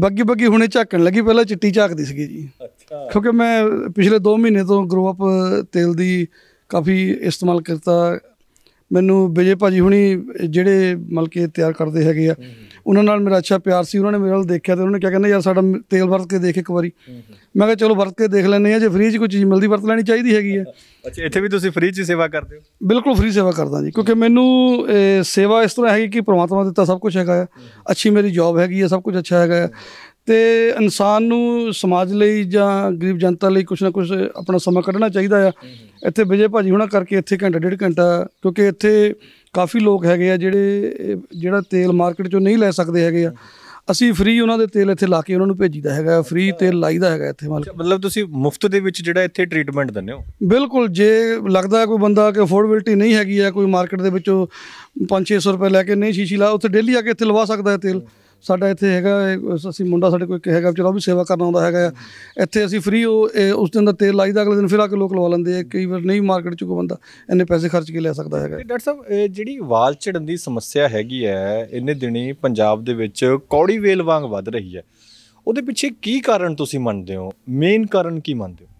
ਬੱਗੀ ਬੱਗੀ ਹੁਣੇ ਝਾਕਣ ਲੱਗੀ ਪਹਿਲਾਂ ਚਿੱਟੀ ਝਾਕਦੀ ਸੀਗੀ ਜੀ ਅੱਛਾ ਕਿਉਂਕਿ ਮੈਂ ਪਿਛਲੇ 2 ਮਹੀਨੇ ਤੋਂ ਗਰੋ ਅਪ ਤੇਲ ਦੀ ਕਾਫੀ ਇਸਤੇਮਾਲ ਕਰਤਾ ਮੈਨੂੰ ਵਿਜੇ ਭਾਜੀ ਹੁਣੀ ਜਿਹੜੇ ਮਲਕੇ ਤਿਆਰ ਕਰਦੇ ਹੈਗੇ ਆ ਉਹਨਾਂ ਨਾਲ ਮੇਰਾ ਅੱਛਾ ਪਿਆਰ ਸੀ ਉਹਨਾਂ ਨੇ ਮੇਰੇ ਨਾਲ ਦੇਖਿਆ ਤੇ ਉਹਨਾਂ ਨੇ ਕਿਹਾ ਕਹਿੰਦੇ ਯਾਰ ਸਾਡਾ ਤੇਲ ਵਰਤ ਕੇ ਦੇਖ ਇੱਕ ਵਾਰੀ ਮੈਂ ਕਿਹਾ ਚਲੋ ਵਰਤ ਕੇ ਦੇਖ ਲੈਨੇ ਆ ਜੇ ਫ੍ਰੀ 'ਚ ਕੋਈ ਚੀਜ਼ ਮਿਲਦੀ ਵਰਤ ਲੈਣੀ ਚਾਹੀਦੀ ਹੈਗੀ ਆ ਅੱਛਾ ਇੱਥੇ ਵੀ ਤੁਸੀਂ ਫ੍ਰੀ 'ਚ ਸੇਵਾ ਕਰਦੇ ਹੋ ਬਿਲਕੁਲ ਫ੍ਰੀ ਸੇਵਾ ਕਰਦਾ ਜੀ ਕਿਉਂਕਿ ਮੈਨੂੰ ਸੇਵਾ ਇਸ ਤਰ੍ਹਾਂ ਹੈਗੀ ਕਿ ਪ੍ਰਮਾਤਮਾ ਦਿੱਤਾ ਸਭ ਕੁਝ ਹੈਗਾ ਆ ਅੱਛੀ ਮੇਰੀ ਜੌਬ ਹੈਗੀ ਆ ਸਭ ਕੁਝ ਅੱਛਾ ਹੈਗਾ ਆ ਤੇ ਇਨਸਾਨ ਨੂੰ ਸਮਾਜ ਲਈ ਜਾਂ ਗਰੀਬ ਜਨਤਾ ਲਈ ਕੁਝ ਨਾ ਕੁਝ ਆਪਣਾ ਸਮਾਂ ਕੱਢਣਾ ਚਾਹੀਦਾ ਆ ਇੱਥੇ ਵਿਜੇ ਭਾਜੀ ਹੁਣਾਂ ਕਰਕੇ ਇੱਥੇ ਘੰਟਾ ਡੇਢ ਘੰਟਾ ਕਿਉਂਕਿ ਇੱਥੇ ਕਾਫੀ ਲੋਕ ਹੈਗੇ ਆ ਜਿਹੜੇ ਜਿਹੜਾ ਤੇਲ ਮਾਰਕੀਟ ਚੋਂ ਨਹੀਂ ਲੈ ਸਕਦੇ ਹੈਗੇ ਆ ਅਸੀਂ ਫ੍ਰੀ ਉਹਨਾਂ ਦੇ ਤੇਲ ਇੱਥੇ ਲਾ ਕੇ ਉਹਨਾਂ ਨੂੰ ਭੇਜੀਦਾ ਹੈਗਾ ਫ੍ਰੀ ਤੇਲ ਲਾਈਦਾ ਹੈਗਾ ਇੱਥੇ ਮਤਲਬ ਤੁਸੀਂ ਮੁਫਤ ਦੇ ਵਿੱਚ ਜਿਹੜਾ ਇੱਥੇ ਟ੍ਰੀਟਮੈਂਟ ਦਿੰਦੇ ਹੋ ਬਿਲਕੁਲ ਜੇ ਲੱਗਦਾ ਕੋਈ ਬੰਦਾ ਕਿ ਅਫੋਰਡੇਬਿਲਟੀ ਨਹੀਂ ਹੈਗੀ ਆ ਕੋਈ ਮਾਰਕੀਟ ਦੇ ਵਿੱਚੋਂ 5-600 ਰੁਪਏ ਲੈ ਕੇ ਨਹੀਂ ਸ਼ੀਸ਼ੀ ਲਾ ਉੱਥੇ ਡੇਲੀ ਆ ਕੇ ਇੱਥੇ ਲਵਾ ਸਕਦਾ ਹੈ ਤੇਲ ਸਾਡਾ ਇੱਥੇ ਹੈਗਾ ਅਸੀਂ ਮੁੰਡਾ ਸਾਡੇ ਕੋਈ ਹੈਗਾ ਚਲੋ ਵੀ ਸੇਵਾ ਕਰਨ ਆਉਂਦਾ ਹੈਗਾ ਇੱਥੇ ਅਸੀਂ ਫ੍ਰੀ ਉਹ ਉਸ ਦਿਨ ਦਾ ਤੇਲ ਲਾਈਦਾ ਅਗਲੇ ਦਿਨ ਫਿਰ ਆ ਕੇ ਲੋਕ ਲਵਾ ਲੈਂਦੇ ਆ ਕਈ ਵਾਰ ਨਹੀਂ ਮਾਰਕੀਟ ਚ ਕੋ ਬੰਦਾ ਇੰਨੇ ਪੈਸੇ ਖਰਚ ਕੇ ਲੈ ਸਕਦਾ ਹੈਗਾ ਡਾਕਟਰ ਸਾਹਿਬ ਜਿਹੜੀ ਵਾਲ ਝੜਨ ਦੀ ਸਮੱਸਿਆ ਹੈਗੀ ਹੈ ਇੰਨੇ ਦਿਨੀ ਪੰਜਾਬ ਦੇ ਵਿੱਚ ਕੌੜੀ ਵੇਲ ਵਾਂਗ ਵੱਧ ਰਹੀ ਹੈ ਉਹਦੇ ਪਿੱਛੇ ਕੀ ਕਾਰਨ ਤੁਸੀਂ ਮੰਨਦੇ ਹੋ ਮੇਨ ਕਾਰਨ ਕੀ ਮੰਨਦੇ ਹੋ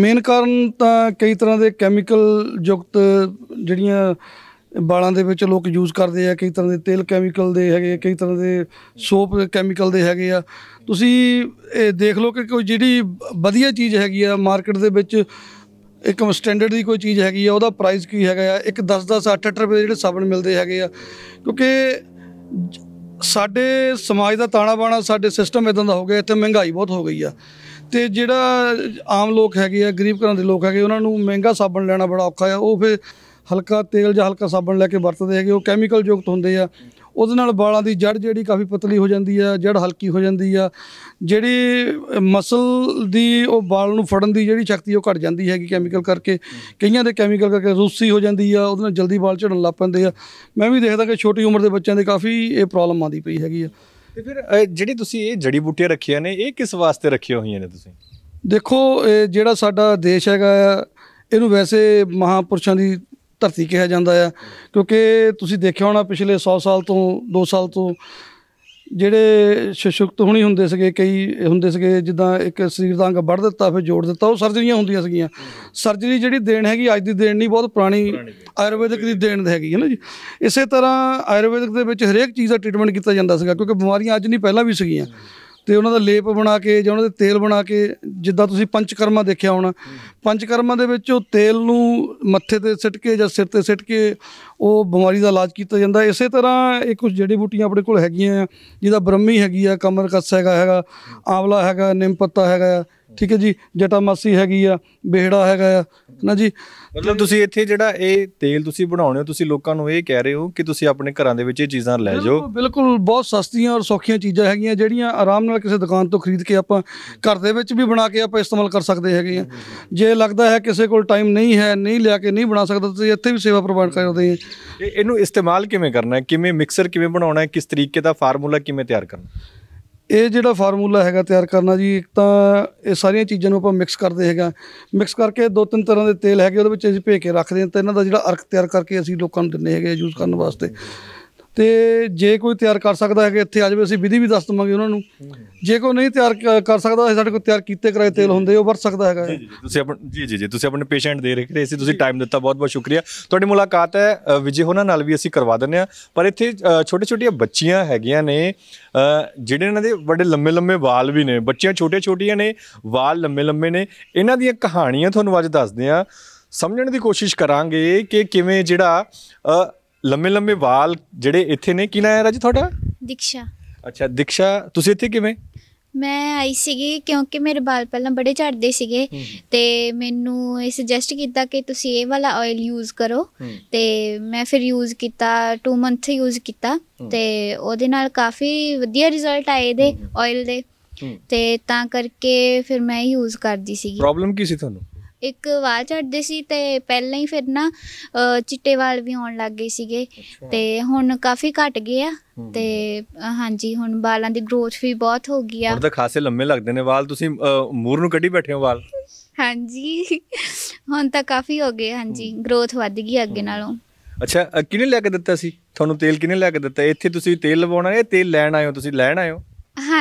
ਮੇਨ ਕਾਰਨ ਤਾਂ ਕਈ ਤਰ੍ਹਾਂ ਦੇ ਕੈਮੀਕਲ ਯੁਕਤ ਜਿਹੜੀਆਂ ਬਾਲਾਂ ਦੇ ਵਿੱਚ ਲੋਕ ਯੂਜ਼ ਕਰਦੇ ਆ ਕਈ ਤਰ੍ਹਾਂ ਦੇ ਤੇਲ ਕੈਮੀਕਲ ਦੇ ਹੈਗੇ ਆ ਕਈ ਤਰ੍ਹਾਂ ਦੇ ਸੋਪ ਕੈਮੀਕਲ ਦੇ ਹੈਗੇ ਆ ਤੁਸੀਂ ਇਹ ਦੇਖ ਲਓ ਕਿ ਕੋਈ ਜਿਹੜੀ ਵਧੀਆ ਚੀਜ਼ ਹੈਗੀ ਆ ਮਾਰਕੀਟ ਦੇ ਵਿੱਚ ਇੱਕ ਸਟੈਂਡਰਡ ਦੀ ਕੋਈ ਚੀਜ਼ ਹੈਗੀ ਆ ਉਹਦਾ ਪ੍ਰਾਈਸ ਕੀ ਹੈਗਾ ਆ ਇੱਕ 10 10 8 8 ਰੁਪਏ ਜਿਹੜੇ ਸਾਬਣ ਮਿਲਦੇ ਹੈਗੇ ਆ ਕਿਉਂਕਿ ਸਾਡੇ ਸਮਾਜ ਦਾ ਤਾਣਾ ਬਾਣਾ ਸਾਡੇ ਸਿਸਟਮ ਇਦਾਂ ਦਾ ਹੋ ਗਿਆ ਇੱਥੇ ਮਹਿੰਗਾਈ ਬਹੁਤ ਹੋ ਗਈ ਆ ਤੇ ਜਿਹੜਾ ਆਮ ਲੋਕ ਹੈਗੇ ਆ ਗਰੀਬ ਘਰਾਂ ਦੇ ਲੋਕ ਹੈਗੇ ਉਹਨਾਂ ਨੂੰ ਮਹਿੰਗਾ ਸਾਬਣ ਲੈਣਾ ਬੜਾ ਔਖਾ ਆ ਉਹ ਫੇ ਹਲਕਾ ਤੇਲ ਜਾਂ ਹਲਕਾ ਸਾਬਣ ਲੈ ਕੇ ਵਰਤਦੇ ਹੈਗੇ ਉਹ ਕੈਮੀਕਲ ਯੁਕਤ ਹੁੰਦੇ ਆ ਉਹਦੇ ਨਾਲ ਵਾਲਾਂ ਦੀ ਜੜ ਜਿਹੜੀ ਕਾਫੀ ਪਤਲੀ ਹੋ ਜਾਂਦੀ ਆ ਜੜ ਹਲਕੀ ਹੋ ਜਾਂਦੀ ਆ ਜਿਹੜੀ ਮਸਲ ਦੀ ਉਹ ਵਾਲ ਨੂੰ ਫੜਨ ਦੀ ਜਿਹੜੀ ਸ਼ਕਤੀ ਉਹ ਘਟ ਜਾਂਦੀ ਹੈਗੀ ਕੈਮੀਕਲ ਕਰਕੇ ਕਈਆਂ ਦੇ ਕੈਮੀਕਲ ਕਰਕੇ ਰੂਸੀ ਹੋ ਜਾਂਦੀ ਆ ਉਹਦੇ ਨਾਲ ਜਲਦੀ ਵਾਲ ਝੜਨ ਲੱਗ ਪੈਂਦੇ ਆ ਮੈਂ ਵੀ ਦੇਖਦਾ ਕਿ ਛੋਟੀ ਉਮਰ ਦੇ ਬੱਚਿਆਂ ਦੇ ਕਾਫੀ ਇਹ ਪ੍ਰੋਬਲਮ ਆਉਂਦੀ ਪਈ ਹੈਗੀ ਆ ਤੇ ਫਿਰ ਜਿਹੜੀ ਤੁਸੀਂ ਇਹ ਜੜੀ ਬੂਟੀਆਂ ਰੱਖੀਆਂ ਨੇ ਇਹ ਕਿਸ ਵਾਸਤੇ ਰੱਖੀਆਂ ਹੋਈਆਂ ਨੇ ਤੁਸੀਂ ਦੇਖੋ ਜਿਹੜਾ ਸਾਡਾ ਦੇਸ਼ ਹੈਗਾ ਇਹਨੂੰ ਵੈਸੇ ਮਹਾਪੁਰਸ਼ਾਂ ਦੀ ਧਰਤੀ ਕਿਹਾ ਜਾਂਦਾ ਆ ਕਿਉਂਕਿ ਤੁਸੀਂ ਦੇਖਿਆ ਹੋਣਾ ਪਿਛਲੇ 100 ਸਾਲ ਤੋਂ 2 ਸਾਲ ਤੋਂ ਜਿਹੜੇ ਸ਼ਸ਼ੁਕਤ ਹੋਣੀ ਹੁੰਦੇ ਸੀਗੇ ਕਈ ਹੁੰਦੇ ਸੀਗੇ ਜਿੱਦਾਂ ਇੱਕ ਸਰੀਰ ਦਾ ਅੰਗ ਵੱਢ ਦਿੱਤਾ ਫਿਰ ਜੋੜ ਦਿੱਤਾ ਉਹ ਸਰਜਰੀਆਂ ਹੁੰਦੀਆਂ ਸੀਗੀਆਂ ਸਰਜਰੀ ਜਿਹੜੀ ਦੇਣ ਹੈਗੀ ਅੱਜ ਦੀ ਦੇਣ ਨਹੀਂ ਬਹੁਤ ਪੁਰਾਣੀ ਆਯੁਰਵੈਦਿਕ ਦੀ ਦੇਣ ਹੈਗੀ ਹੈ ਨਾ ਜੀ ਇਸੇ ਤਰ੍ਹਾਂ ਆਯੁਰਵੈਦਿਕ ਦੇ ਵਿੱਚ ਹਰੇਕ ਚੀਜ਼ ਦਾ ਟ੍ਰੀਟਮੈਂਟ ਕੀਤਾ ਜਾਂਦਾ ਸੀਗਾ ਕਿਉਂਕਿ ਬਿਮਾਰੀਆਂ ਅੱਜ ਨਹੀਂ ਪਹਿਲਾਂ ਵੀ ਸੀਗੀਆਂ ਤੇ ਉਹਨਾਂ ਦਾ ਲੇਪ ਬਣਾ ਕੇ ਜਾਂ ਉਹਨਾਂ ਦੇ ਤੇਲ ਬਣਾ ਕੇ ਜਿੱਦਾਂ ਤੁਸੀਂ ਪੰਚਕਰਮਾ ਦੇਖਿਆ ਹੋਣਾ ਪੰਚਕਰਮਾ ਦੇ ਵਿੱਚ ਉਹ ਤੇਲ ਨੂੰ ਮੱਥੇ ਤੇ ਸਿੱਟ ਕੇ ਜਾਂ ਸਿਰ ਤੇ ਸਿੱਟ ਕੇ ਉਹ ਬਿਮਾਰੀ ਦਾ ਇਲਾਜ ਕੀਤਾ ਜਾਂਦਾ ਇਸੇ ਤਰ੍ਹਾਂ ਇਹ ਕੁਝ ਜੜੀ ਬੂਟੀਆਂ ਆਪਣੇ ਕੋਲ ਹੈਗੀਆਂ ਆ ਜਿਹਦਾ ਬ੍ਰਹਮੀ ਹੈਗੀ ਆ ਕਮਰ ਕੱਸ ਹੈਗਾ ਹੈਗਾ ਆਵਲਾ ਹੈਗਾ ਨਿੰਮ ਪੱਤਾ ਹੈਗਾ ਠੀਕ ਹੈ ਜੀ ਜਟਾਮਾਸੀ ਹੈਗੀ ਆ ਬਿਹੜਾ ਹੈਗਾ ਹੈ ਨਾ ਜੀ ਮਤਲਬ ਤੁਸੀਂ ਇੱਥੇ ਜਿਹੜਾ ਇਹ ਤੇਲ ਤੁਸੀਂ ਬਣਾਉਣੇ ਹੋ ਤੁਸੀਂ ਲੋਕਾਂ ਨੂੰ ਇਹ ਕਹਿ ਰਹੇ ਹੋ ਕਿ ਤੁਸੀਂ ਆਪਣੇ ਘਰਾਂ ਦੇ ਵਿੱਚ ਇਹ ਚੀਜ਼ਾਂ ਲੈ ਜਾਓ ਬਿਲਕੁਲ ਬਹੁਤ ਸਸਤੀਆਂ ਔਰ ਸੌਖੀਆਂ ਚੀਜ਼ਾਂ ਹੈਗੀਆਂ ਜਿਹੜੀਆਂ ਆਰਾਮ ਨਾਲ ਕਿਸੇ ਦੁਕਾਨ ਤੋਂ ਖਰੀਦ ਕੇ ਆਪਾਂ ਘਰ ਦੇ ਵਿੱਚ ਵੀ ਬਣਾ ਕੇ ਆਪਾਂ ਇਸਤੇਮਾਲ ਕਰ ਸਕਦੇ ਹੈਗੇ ਆ ਜੇ ਲੱਗਦਾ ਹੈ ਕਿਸੇ ਕੋਲ ਟਾਈਮ ਨਹੀਂ ਹੈ ਨਹੀਂ ਲਿਆ ਕੇ ਨਹੀਂ ਬਣਾ ਸਕਦਾ ਤੁਸੀਂ ਇੱਥੇ ਵੀ ਸੇਵਾ ਪ੍ਰੋਵਾਈਡ ਕਰਦੇ ਆ ਇਹਨੂੰ ਇਸਤੇਮਾਲ ਕਿਵੇਂ ਕਰਨਾ ਹੈ ਕਿਵੇਂ ਮਿਕਸਰ ਕਿਵੇਂ ਬਣਾਉਣਾ ਹੈ ਕਿਸ ਤਰੀਕੇ ਦਾ ਫਾਰਮੂਲਾ ਕਿਵੇਂ ਤਿਆਰ ਕਰਨਾ ਇਹ ਜਿਹੜਾ ਫਾਰਮੂਲਾ ਹੈਗਾ ਤਿਆਰ ਕਰਨਾ ਜੀ ਇੱਕ ਤਾਂ ਇਹ ਸਾਰੀਆਂ ਚੀਜ਼ਾਂ ਨੂੰ ਆਪਾਂ ਮਿਕਸ ਕਰਦੇ ਹੈਗਾ ਮਿਕਸ ਕਰਕੇ ਦੋ ਤਿੰਨ ਤਰ੍ਹਾਂ ਦੇ ਤੇਲ ਹੈਗੇ ਉਹਦੇ ਵਿੱਚ ਅਸੀਂ ਭੇ ਕੇ ਰੱਖਦੇ ਹਾਂ ਤਾਂ ਇਹਨਾਂ ਦਾ ਜਿਹੜਾ ਅਰਕ ਤਿਆਰ ਕਰਕੇ ਅਸੀਂ ਲੋਕਾਂ ਨੂੰ ਦਿੰਨੇ ਹੈਗੇ ਯੂਜ਼ ਕਰਨ ਵਾਸਤੇ ਤੇ ਜੇ ਕੋਈ ਤਿਆਰ ਕਰ ਸਕਦਾ ਹੈ ਕਿ ਇੱਥੇ ਆ ਜਾਵੇ ਅਸੀਂ ਵਿਧੀ ਵੀ ਦੱਸ ਦਵਾਂਗੇ ਉਹਨਾਂ ਨੂੰ ਜੇ ਕੋਈ ਨਹੀਂ ਤਿਆਰ ਕਰ ਸਕਦਾ ਸਾਡੇ ਕੋਲ ਤਿਆਰ ਕੀਤੇ ਕਰਾਏ ਤੇਲ ਹੁੰਦੇ ਉਹ ਵਰਤ ਸਕਦਾ ਹੈਗਾ ਤੁਸੀਂ ਆਪਣੇ ਜੀ ਜੀ ਜੀ ਤੁਸੀਂ ਆਪਣੇ ਪੇਸ਼ੈਂਟ ਦੇ ਰਹੇ ਸੀ ਤੁਸੀਂ ਟਾਈਮ ਦਿੱਤਾ ਬਹੁਤ ਬਹੁਤ ਸ਼ੁਕਰੀਆ ਤੁਹਾਡੀ ਮੁਲਾਕਾਤ ਹੈ ਵਿਜੇ ਹੋਣਾ ਨਾਲ ਵੀ ਅਸੀਂ ਕਰਵਾ ਦਿੰਨੇ ਆ ਪਰ ਇੱਥੇ ਛੋਟੇ ਛੋਟੀਆਂ ਬੱਚੀਆਂ ਹੈਗੀਆਂ ਨੇ ਜਿਹੜੇ ਇਹਨਾਂ ਦੇ ਬੜੇ ਲੰਮੇ ਲੰਮੇ ਵਾਲ ਵੀ ਨੇ ਬੱਚੀਆਂ ਛੋਟੇ ਛੋਟੀਆਂ ਨੇ ਵਾਲ ਲੰਮੇ ਲੰਮੇ ਨੇ ਇਹਨਾਂ ਦੀਆਂ ਕਹਾਣੀਆਂ ਤੁਹਾਨੂੰ ਅੱਜ ਦੱਸਦੇ ਆ ਸਮਝਣ ਦੀ ਕੋਸ਼ਿਸ਼ ਕਰਾਂਗੇ ਕਿ ਕਿਵੇਂ ਜਿਹੜਾ ਲੰਮੇ ਲੰਮੇ ਵਾਲ ਜਿਹੜੇ ਇੱਥੇ ਨੇ ਕੀ ਨਾਮ ਹੈ ਰਾਜ ਤੁਹਾਡਾ ਦਿਕਸ਼ਾ ਅੱਛਾ ਦਿਕਸ਼ਾ ਤੁਸੀਂ ਇੱਥੇ ਕਿਵੇਂ ਮੈਂ ਆਈ ਸੀਗੀ ਕਿਉਂਕਿ ਮੇਰੇ ਵਾਲ ਪਹਿਲਾਂ ਬੜੇ ਝੜਦੇ ਸੀਗੇ ਤੇ ਮੈਨੂੰ ਇਹ ਸੁਜੈਸਟ ਕੀਤਾ ਕਿ ਤੁਸੀਂ ਇਹ ਵਾਲਾ ਆਇਲ ਯੂਜ਼ ਕਰੋ ਤੇ ਮੈਂ ਫਿਰ ਯੂਜ਼ ਕੀਤਾ 2 ਮੰਥ ਯੂਜ਼ ਕੀਤਾ ਤੇ ਉਹਦੇ ਨਾਲ ਕਾਫੀ ਵਧੀਆ ਰਿਜ਼ਲਟ ਆਏ ਦੇ ਆਇਲ ਦੇ ਤੇ ਤਾਂ ਕਰਕੇ ਫਿਰ ਮੈਂ ਯੂਜ਼ ਕਰਦੀ ਸੀਗੀ ਪ੍ਰੋਬਲਮ ਕੀ ਸੀ ਤੁਹਾਨੂੰ ਇੱਕ ਵਾਲ ਝੜਦੇ ਸੀ ਤੇ ਪਹਿਲਾਂ ਹੀ ਫਿਰ ਨਾ ਚਿੱਟੇ ਵਾਲ ਵੀ ਆਉਣ ਲੱਗ ਗਏ ਸੀਗੇ ਤੇ ਹੁਣ ਕਾਫੀ ਘਟ ਗਏ ਆ ਤੇ ਹਾਂਜੀ ਹੁਣ ਵਾਲਾਂ ਦੀ ਗਰੋਥ ਵੀ ਬਹੁਤ ਹੋ ਗਈ ਆ ਹੁਣ ਤਾਂ ਖਾਸੇ ਲੰਮੇ ਲੱਗਦੇ ਨੇ ਵਾਲ ਤੁਸੀਂ ਮੂਰ ਨੂੰ ਕੱਢੀ ਬੈਠੇ ਹੋ ਵਾਲ ਹਾਂਜੀ ਹੁਣ ਤਾਂ ਕਾਫੀ ਹੋ ਗਏ ਹਾਂਜੀ ਗਰੋਥ ਵੱਧ ਗਈ ਅੱਗੇ ਨਾਲੋਂ ਅੱਛਾ ਕਿਹਨੇ ਲੈ ਕੇ ਦਿੱਤਾ ਸੀ ਤੁਹਾਨੂੰ ਤੇਲ ਕਿਹਨੇ ਲੈ ਕੇ ਦਿੱਤਾ ਇੱਥੇ ਤੁਸੀਂ ਤੇਲ ਲਵਾਉਣਾ ਹੈ ਤੇਲ ਲੈਣ ਆਏ ਹੋ ਤੁਸੀਂ ਲੈਣ ਆਏ ਹੋ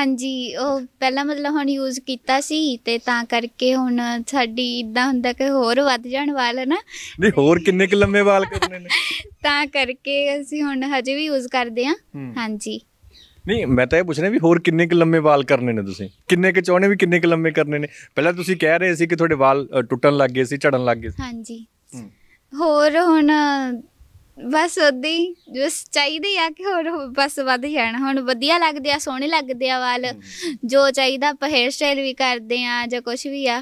ਹਾਂਜੀ ਉਹ ਪਹਿਲਾਂ ਮਤਲਬ ਹੁਣ ਯੂਜ਼ ਕੀਤਾ ਸੀ ਤੇ ਤਾਂ ਕਰਕੇ ਹੁਣ ਸਾਡੀ ਇਦਾਂ ਹੁੰਦਾ ਕਿ ਹੋਰ ਵੱਧ ਜਾਣ ਵਾਲ ਨਾ ਨਹੀਂ ਹੋਰ ਕਿੰਨੇ ਕਿ ਲੰਮੇ ਵਾਲ ਕਰਨੇ ਨੇ ਤਾਂ ਕਰਕੇ ਅਸੀਂ ਹੁਣ ਹਜੇ ਵੀ ਯੂਜ਼ ਕਰਦੇ ਆ ਹਾਂਜੀ ਨਹੀਂ ਮੈਂ ਤਾਂ ਇਹ ਪੁੱਛਣਾ ਵੀ ਹੋਰ ਕਿੰਨੇ ਕਿ ਲੰਮੇ ਵਾਲ ਕਰਨੇ ਨੇ ਤੁਸੀਂ ਕਿੰਨੇ ਕਿ ਚਾਹਣੇ ਵੀ ਕਿੰਨੇ ਕਿ ਲੰਮੇ ਕਰਨੇ ਨੇ ਪਹਿਲਾਂ ਤੁਸੀਂ ਕਹਿ ਰਹੇ ਸੀ ਕਿ ਤੁਹਾਡੇ ਵਾਲ ਟੁੱਟਣ ਲੱਗ ਗਏ ਸੀ ਝੜਨ ਲੱਗ ਗਏ ਸੀ ਹਾਂਜੀ ਹੋਰ ਹੁਣ ਬਸ ਉਦਾਂ ਜਸ ਚਾਹੀਦੇ ਆ ਕਿ ਹੋਰ ਬਸ ਵੱਧ ਜਾਣ ਹੁਣ ਵਧੀਆ ਲੱਗਦੇ ਆ ਸੋਹਣੇ ਲੱਗਦੇ ਆ ਵਾਲ ਜੋ ਚਾਹੀਦਾ ਆਪਾਂ ਹੇਅਰ ਸਟਾਈਲ ਵੀ ਕਰਦੇ ਆ ਜਾਂ ਕੁਝ ਵੀ ਆ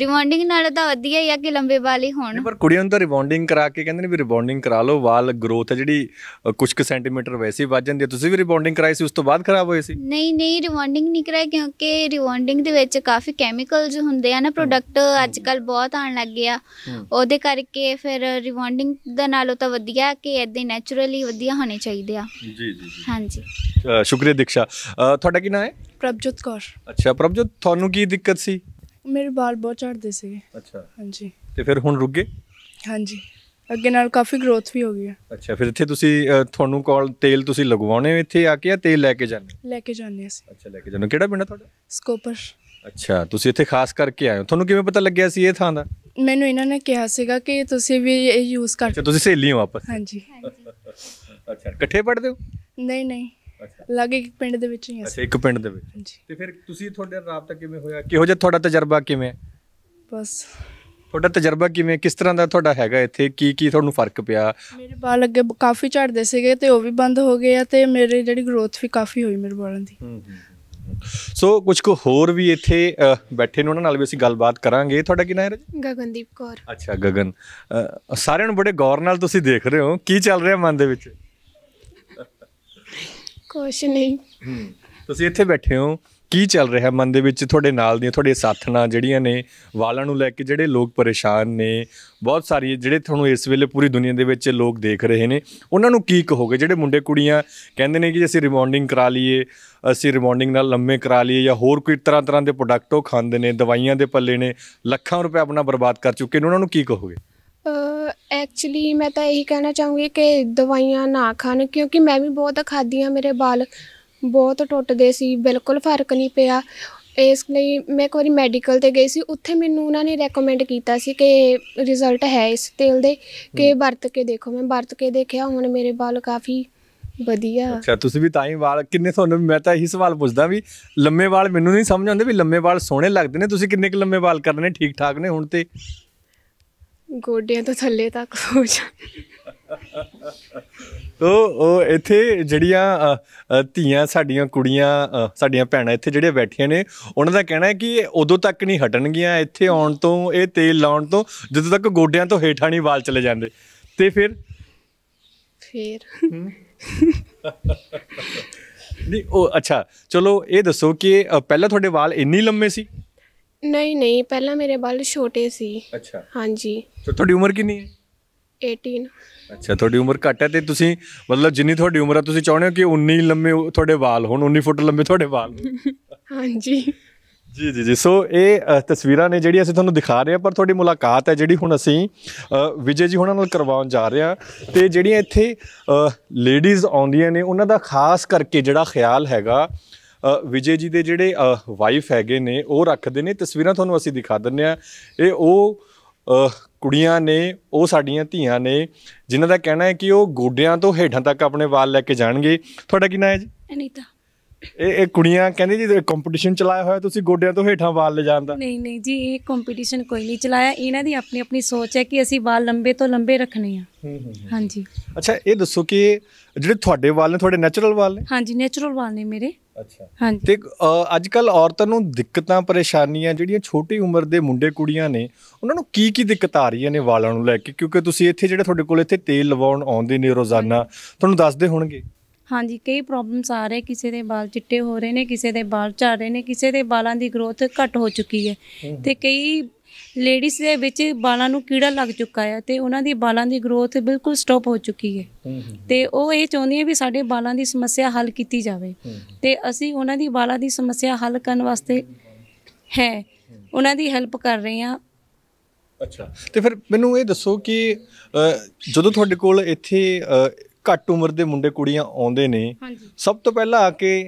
ਰਿਬੌਂਡਿੰਗ ਨਾਲ ਤਾਂ ਵਧੀਆ ਹੀ ਆ ਕਿ ਲੰਬੇ ਵਾਲ ਹੀ ਹੋਣ ਪਰ ਕੁੜੀਆਂ ਨੂੰ ਤਾਂ ਰਿਬੌਂਡਿੰਗ ਕਰਾ ਕੇ ਕਹਿੰਦੇ ਨੇ ਵੀ ਰਿਬੌਂਡਿੰਗ ਕਰਾ ਲਓ ਵਾਲ ਗਰੋਥ ਹੈ ਜਿਹੜੀ ਕੁਝ ਕੁ ਸੈਂਟੀਮੀਟਰ ਵੈਸੇ ਵੱਧ ਜਾਂਦੀ ਹੈ ਤੁਸੀਂ ਵੀ ਰਿਬੌਂਡਿੰਗ ਕਰਾਈ ਸੀ ਉਸ ਤੋਂ ਬਾਅਦ ਖਰਾਬ ਹੋਏ ਸੀ ਨਹੀਂ ਨਹੀਂ ਰਿਬੌਂਡਿੰਗ ਨਹੀਂ ਕਰਾਈ ਕਿਉਂਕਿ ਰਿਬੌਂਡਿੰਗ ਦੇ ਵਿੱਚ ਕਾਫੀ ਕੈਮੀਕਲਸ ਹੁੰਦੇ ਆ ਨਾ ਪ੍ਰੋਡਕਟ ਅੱਜ ਕੱਲ ਬਹੁਤ ਆਣ ਲੱਗ ਗਿਆ ਉਹਦੇ ਕਰਕੇ ਫਿਰ ਰਿਬੌਂਡਿੰਗ ਦਾ ਨਾਲੋਂ ਤਾਂ ਵਧੀਆ ਆ ਕਿ ਇਦਾਂ ਨੇਚਰਲੀ ਵਧੀਆ ਹੋਣੇ ਚਾਹੀਦੇ ਆ ਜੀ ਜੀ ਜੀ ਹਾਂਜੀ ਸ਼ੁਕਰੀਆ ਦੀਕਸ਼ਾ ਤੁਹਾਡਾ ਕੀ ਨਾਮ ਹੈ ਪ੍ਰਭਜੋਤ ਕੌਰ ਅੱਛਾ ਪ੍ਰਭਜੋਤ ਤੁਹਾਨੂੰ ਕੀ ਦਿੱਕਤ ਸੀ ਮੇਰੇ ਵਾਲ ਬਹੁਤ ਝੜਦੇ ਸੀਗੇ ਅੱਛਾ ਹਾਂਜੀ ਤੇ ਫਿਰ ਹੁਣ ਰੁਕ ਗਏ ਹਾਂਜੀ ਅੱਗੇ ਨਾਲ ਕਾਫੀ ਗਰੋਥ ਵੀ ਹੋ ਗਈ ਹੈ ਅੱਛਾ ਫਿਰ ਇੱਥੇ ਤੁਸੀਂ ਤੁਹਾਨੂੰ ਕੋਲ ਤੇਲ ਤੁਸੀਂ ਲਗਵਾਉਣੇ ਇੱਥੇ ਆ ਕੇ ਆ ਤੇਲ ਲੈ ਕੇ ਜਾਂਦੇ ਲੈ ਕੇ ਜਾਂਦੇ ਅਸੀਂ ਅੱਛਾ ਲੈ ਕੇ ਜਾਂਦੇ ਕਿਹੜਾ ਪਿੰਡ ਹੈ ਤੁਹਾਡਾ ਸਕੋਪਰ ਅੱਛਾ ਤੁਸੀਂ ਇੱਥੇ ਖਾਸ ਕਰਕੇ ਆਏ ਹੋ ਤੁਹਾਨੂੰ ਕਿਵੇਂ ਪਤਾ ਲੱਗਿਆ ਸੀ ਇਹ ਥਾਂ ਦਾ ਮੈਨੂੰ ਇਹਨਾਂ ਨੇ ਕਿਹਾ ਸੀਗਾ ਕਿ ਤੁਸੀਂ ਵੀ ਇਹ ਯੂਜ਼ ਕਰ ਅੱਛਾ ਤੁਸੀਂ ਸਹੇਲੀ ਹੋ ਆਪਸ ਹਾਂਜੀ ਅੱਛਾ ਇਕੱਠੇ ਪੜਦੇ ਹੋ ਨਹੀਂ ਨਹੀਂ ਲਾਗੇ ਇੱਕ ਪਿੰਡ ਦੇ ਵਿੱਚ ਹੀ ਅੱਛਾ ਇੱਕ ਪਿੰਡ ਦੇ ਵਿੱਚ ਹਾਂਜੀ ਤੇ ਫਿਰ ਤੁਸੀਂ ਤੁਹਾਡੇ ਨਾਲ ਰਾਬਤਾ ਕਿਵੇਂ ਹੋਇਆ ਕਿਹੋ ਜਿਹਾ ਤੁਹਾਡਾ ਤਜਰਬਾ ਕਿਵੇਂ ਬਸ ਤੁਹਾਡਾ ਤਜਰਬਾ ਕਿਵੇਂ ਕਿਸ ਤਰ੍ਹਾਂ ਦਾ ਤੁਹਾਡਾ ਹੈਗਾ ਇੱਥੇ ਕੀ ਕੀ ਤੁਹਾਨੂੰ ਫਰਕ ਪਿਆ ਮੇਰੇ ਵਾਲ ਅੱਗੇ ਕਾਫੀ ਝੜਦੇ ਸੀਗੇ ਤੇ ਉਹ ਵੀ ਬੰਦ ਹੋ ਗਏ ਆ ਤੇ ਮੇਰੇ ਜਿਹੜੀ ਗਰੋਥ ਵੀ ਕਾਫੀ ਹੋਈ ਮੇਰੇ ਵਾਲਾਂ ਦੀ ਸੋ ਕੁਝ ਕੋ ਹੋਰ ਵੀ ਇੱਥੇ ਬੈਠੇ ਨੇ ਉਹਨਾਂ ਨਾਲ ਵੀ ਅਸੀਂ ਗੱਲਬਾਤ ਕਰਾਂਗੇ ਤੁਹਾਡਾ ਕੀ ਨਾਮ ਹੈ ਰਾਜ ਗਗਨਦੀਪ ਕੌਰ ਅੱਛਾ ਗਗਨ ਸਾਰਿਆਂ ਨੂੰ ਬੜੇ ਗੌਰ ਨਾਲ ਤੁਸੀਂ ਦੇਖ ਰਹੇ ਹੋ ਕੀ ਚੱਲ ਰਿਹਾ ਮਨ ਦੇ ਵਿੱਚ ਕੁਝ ਨਹੀਂ ਤੁਸੀਂ ਇੱਥੇ ਬੈਠੇ ਹੋ ਕੀ ਚੱਲ ਰਿਹਾ ਮਨ ਦੇ ਵਿੱਚ ਤੁਹਾਡੇ ਨਾਲ ਦੀਆਂ ਤੁਹਾਡੇ ਸਾਥਣਾ ਜਿਹੜੀਆਂ ਨੇ ਵਾਲਾਂ ਨੂੰ ਲੈ ਕੇ ਜਿਹੜੇ ਲੋਕ ਪਰੇਸ਼ਾਨ ਨੇ ਬਹੁਤ ਸਾਰੀ ਜਿਹੜੇ ਤੁਹਾਨੂੰ ਇਸ ਵੇਲੇ ਪੂਰੀ ਦੁਨੀਆ ਦੇ ਵਿੱਚ ਲੋਕ ਦੇਖ ਰਹੇ ਨੇ ਉਹਨਾਂ ਨੂੰ ਕੀ ਕਹੋਗੇ ਜਿਹੜੇ ਮੁੰਡੇ ਕੁੜੀਆਂ ਕਹਿੰਦੇ ਨੇ ਕਿ ਅਸੀਂ ਰਿਬੌਂਡਿੰਗ ਕਰਾ ਲਈਏ ਅਸੀਂ ਰਿਬੌਂਡਿੰਗ ਨਾਲ ਲੰਮੇ ਕਰਾ ਲਈਏ ਜਾਂ ਹੋਰ ਕੋਈ ਤਰ੍ਹਾਂ ਤਰ੍ਹਾਂ ਦੇ ਪ੍ਰੋਡਕਟ ਉਹ ਖਾਂਦੇ ਨੇ ਦਵਾਈਆਂ ਦੇ ਪੱਲੇ ਨੇ ਲੱਖਾਂ ਰੁਪਏ ਆਪਣਾ ਬਰਬਾਦ ਕਰ ਚੁੱਕੇ ਨੇ ਉਹਨਾਂ ਨੂੰ ਕੀ ਕਹੋਗੇ ਐਕਚੁਅਲੀ ਮੈਂ ਤਾਂ ਇਹੀ ਕਹਿਣਾ ਚਾਹੂੰਗੀ ਕਿ ਦਵਾਈਆਂ ਨਾ ਖਾਣ ਕਿਉਂਕਿ ਮੈਂ ਵੀ ਬਹੁਤ ਖਾਧੀਆਂ ਮੇਰੇ ਵਾਲ ਬਹੁਤ ਟੁੱਟਦੇ ਸੀ ਬਿਲਕੁਲ ਫਰਕ ਨਹੀਂ ਪਿਆ ਇਸ ਲਈ ਮੈਂ ਇੱਕ ਵਾਰੀ ਮੈਡੀਕਲ ਤੇ ਗਈ ਸੀ ਉੱਥੇ ਮੈਨੂੰ ਉਹਨਾਂ ਨੇ ਰეკਮੈਂਡ ਕੀਤਾ ਸੀ ਕਿ ਰਿਜ਼ਲਟ ਹੈ ਇਸ ਤੇਲ ਦੇ ਕਿ ਵਰਤ ਕੇ ਦੇਖੋ ਮੈਂ ਵਰਤ ਕੇ ਦੇਖਿਆ ਹੁਣ ਮੇਰੇ ਵਾਲ ਕਾਫੀ ਵਧੀਆ ਅੱਛਾ ਤੁਸੀਂ ਵੀ ਤਾਂ ਹੀ ਵਾਲ ਕਿੰਨੇ ਤੁਹਾਨੂੰ ਮੈਂ ਤਾਂ ਇਹੀ ਸਵਾਲ ਪੁੱਛਦਾ ਵੀ ਲੰਮੇ ਵਾਲ ਮੈਨੂੰ ਨਹੀਂ ਸਮਝ ਆਉਂਦੇ ਵੀ ਲੰਮੇ ਵਾਲ ਸੋਹਣੇ ਲੱਗਦੇ ਨੇ ਤੁਸੀਂ ਕਿੰਨੇ ਕੁ ਲੰਮੇ ਵਾਲ ਕਰਨੇ ਠੀਕ ਠਾਕ ਨੇ ਹੁਣ ਤੇ ਗੋਡਿਆਂ ਤੋਂ ਥੱਲੇ ਤੱਕ ਹੋ ਜਾਂਦੇ ਤੋ ਉਹ ਇੱਥੇ ਜਿਹੜੀਆਂ ਧੀਆਂ ਸਾਡੀਆਂ ਕੁੜੀਆਂ ਸਾਡੀਆਂ ਭੈਣਾਂ ਇੱਥੇ ਜਿਹੜੇ ਬੈਠੀਆਂ ਨੇ ਉਹਨਾਂ ਦਾ ਕਹਿਣਾ ਹੈ ਕਿ ਉਦੋਂ ਤੱਕ ਨਹੀਂ ਹਟਣਗੀਆਂ ਇੱਥੇ ਆਉਣ ਤੋਂ ਇਹ ਤੇਲ ਲਾਉਣ ਤੋਂ ਜਦੋਂ ਤੱਕ ਗੋਡਿਆਂ ਤੋਂ ਹੇਠਾਂ ਨਹੀਂ ਵਾਲ ਚਲੇ ਜਾਂਦੇ ਤੇ ਫਿਰ ਫਿਰ ਨਹੀਂ ਉਹ ਅੱਛਾ ਚਲੋ ਇਹ ਦੱਸੋ ਕਿ ਪਹਿਲਾਂ ਤੁਹਾਡੇ ਵਾਲ ਇੰਨੇ ਲੰਮੇ ਸੀ ਨਹੀਂ ਨਹੀਂ ਪਹਿਲਾਂ ਮੇਰੇ ਵਾਲ ਛੋਟੇ ਸੀ ਅੱਛਾ ਹਾਂਜੀ ਤੇ ਤੁਹਾਡੀ ਉਮਰ ਕਿੰਨੀ ਹੈ 18 ਅੱਛਾ ਤੁਹਾਡੀ ਉਮਰ ਘੱਟ ਹੈ ਤੇ ਤੁਸੀਂ ਮਤਲਬ ਜਿੰਨੀ ਤੁਹਾਡੀ ਉਮਰ ਹੈ ਤੁਸੀਂ ਚਾਹੁੰਦੇ ਹੋ ਕਿ 19 ਲੰਮੇ ਤੁਹਾਡੇ ਵਾਲ ਹੋਣ 19 ਫੁੱਟ ਲੰਮੇ ਤੁਹਾਡੇ ਵਾਲ ਹਾਂਜੀ ਜੀ ਜੀ ਜੀ ਸੋ ਇਹ ਤਸਵੀਰਾਂ ਨੇ ਜਿਹੜੀ ਅਸੀਂ ਤੁਹਾਨੂੰ ਦਿਖਾ ਰਹੇ ਆ ਪਰ ਤੁਹਾਡੀ ਮੁਲਾਕਾਤ ਹੈ ਜਿਹੜੀ ਹੁਣ ਅਸੀਂ ਵਿਜੇ ਜੀ ਹੁਣਾਂ ਨਾਲ ਕਰਵਾਉਣ ਜਾ ਰਹੇ ਆ ਤੇ ਜਿਹੜੀਆਂ ਇੱਥੇ ਲੇਡੀਜ਼ ਆਉਂਦੀਆਂ ਨੇ ਉਹਨਾਂ ਦਾ ਖਾਸ ਕਰਕੇ ਜਿਹੜਾ ਖਿਆਲ ਹੈਗਾ ਵਿਜੇ ਜੀ ਦੇ ਜਿਹੜੇ ਵਾਈਫ ਹੈਗੇ ਨੇ ਉਹ ਰੱਖਦੇ ਨੇ ਤਸਵੀਰਾਂ ਤੁਹਾਨੂੰ ਅਸੀਂ ਦਿਖਾ ਦਿੰਨੇ ਆ ਇਹ ਉਹ ਕੁੜੀਆਂ ਨੇ ਉਹ ਸਾਡੀਆਂ ਧੀਆਂ ਨੇ ਜਿਨ੍ਹਾਂ ਦਾ ਕਹਿਣਾ ਹੈ ਕਿ ਉਹ ਗੋਡਿਆਂ ਤੋਂ ਹੇਠਾਂ ਤੱਕ ਆਪਣੇ ਵਾਲ ਲੈ ਕੇ ਜਾਣਗੇ ਤੁਹਾਡਾ ਕੀ ਨਾਮ ਹੈ ਜੀ ਅਨੀਤਾ ਇਹ ਇਹ ਕੁੜੀਆਂ ਕਹਿੰਦੇ ਜੀ ਕੰਪੀਟੀਸ਼ਨ ਚਲਾਇਆ ਹੋਇਆ ਤੁਸੀਂ ਗੋਡਿਆਂ ਤੋਂ ਹੇਠਾਂ ਵਾਲ ਲੈ ਜਾਂਦਾ ਨਹੀਂ ਨਹੀਂ ਜੀ ਇਹ ਕੰਪੀਟੀਸ਼ਨ ਕੋਈ ਨਹੀਂ ਚਲਾਇਆ ਇਹਨਾਂ ਦੀ ਆਪਣੀ ਆਪਣੀ ਸੋਚ ਹੈ ਕਿ ਅਸੀਂ ਵਾਲ ਲੰਬੇ ਤੋਂ ਲੰਬੇ ਰੱਖਣੇ ਆ ਹਾਂਜੀ ਅੱਛਾ ਇਹ ਦੱਸੋ ਕਿ ਜਿਹੜੇ ਤੁਹਾਡੇ ਵਾਲ ਨੇ ਤੁਹਾਡੇ ਨੇਚਰਲ ਵਾਲ ਨੇ ਹਾਂਜੀ ਨੇਚਰਲ ਵਾਲ ਨੇ ਮੇਰੇ ਅੱਛਾ ਤੇ ਅੱਜ ਕੱਲ ਔਰਤਾਂ ਨੂੰ ਦਿੱਕਤਾਂ ਪਰੇਸ਼ਾਨੀਆਂ ਜਿਹੜੀਆਂ ਛੋਟੀ ਉਮਰ ਦੇ ਮੁੰਡੇ ਕੁੜੀਆਂ ਨੇ ਉਹਨਾਂ ਨੂੰ ਕੀ ਕੀ ਦਿੱਕਤ ਆ ਰਹੀਆਂ ਨੇ ਵਾਲਾਂ ਨੂੰ ਲੈ ਕੇ ਕਿਉਂਕਿ ਤੁਸੀਂ ਇੱਥੇ ਜਿਹੜਾ ਤੁਹਾਡੇ ਕੋਲ ਇੱਥੇ ਤੇਲ ਲਵਾਉਣ ਆਉਂਦੇ ਨੇ ਰੋਜ਼ਾਨਾ ਤੁਹਾਨੂੰ ਦੱਸਦੇ ਹੋਣਗੇ ਹਾਂਜੀ ਕਈ ਪ੍ਰੋਬਲਮਸ ਆ ਰਹੇ ਕਿਸੇ ਦੇ ਵਾਲ ਚਿੱਟੇ ਹੋ ਰਹੇ ਨੇ ਕਿਸੇ ਦੇ ਵਾਲ ਝੜ ਰਹੇ ਨੇ ਕਿਸੇ ਦੇ ਵਾਲਾਂ ਦੀ ਗਰੋਥ ਘਟ ਹੋ ਚੁੱਕੀ ਹੈ ਤੇ ਕਈ ਲੇਡੀਜ਼ ਦੇ ਵਿੱਚ ਬਾਲਾਂ ਨੂੰ ਕੀੜਾ ਲੱਗ ਚੁੱਕਾ ਹੈ ਤੇ ਉਹਨਾਂ ਦੀ ਬਾਲਾਂ ਦੀ ਗਰੋਥ ਬਿਲਕੁਲ ਸਟਾਪ ਹੋ ਚੁੱਕੀ ਹੈ ਤੇ ਉਹ ਇਹ ਚਾਹੁੰਦੀ ਹੈ ਵੀ ਸਾਡੇ ਬਾਲਾਂ ਦੀ ਸਮੱਸਿਆ ਹੱਲ ਕੀਤੀ ਜਾਵੇ ਤੇ ਅਸੀਂ ਉਹਨਾਂ ਦੀ ਬਾਲਾਂ ਦੀ ਸਮੱਸਿਆ ਹੱਲ ਕਰਨ ਵਾਸਤੇ ਹੈ ਉਹਨਾਂ ਦੀ ਹੈਲਪ ਕਰ ਰਹੇ ਹਾਂ ਅੱਛਾ ਤੇ ਫਿਰ ਮੈਨੂੰ ਇਹ ਦੱਸੋ ਕਿ ਜਦੋਂ ਤੁਹਾਡੇ ਕੋਲ ਇੱਥੇ ਘੱਟ ਉਮਰ ਦੇ ਮੁੰਡੇ ਕੁੜੀਆਂ ਆਉਂਦੇ ਨੇ ਸਭ ਤੋਂ ਪਹਿਲਾਂ ਆ ਕੇ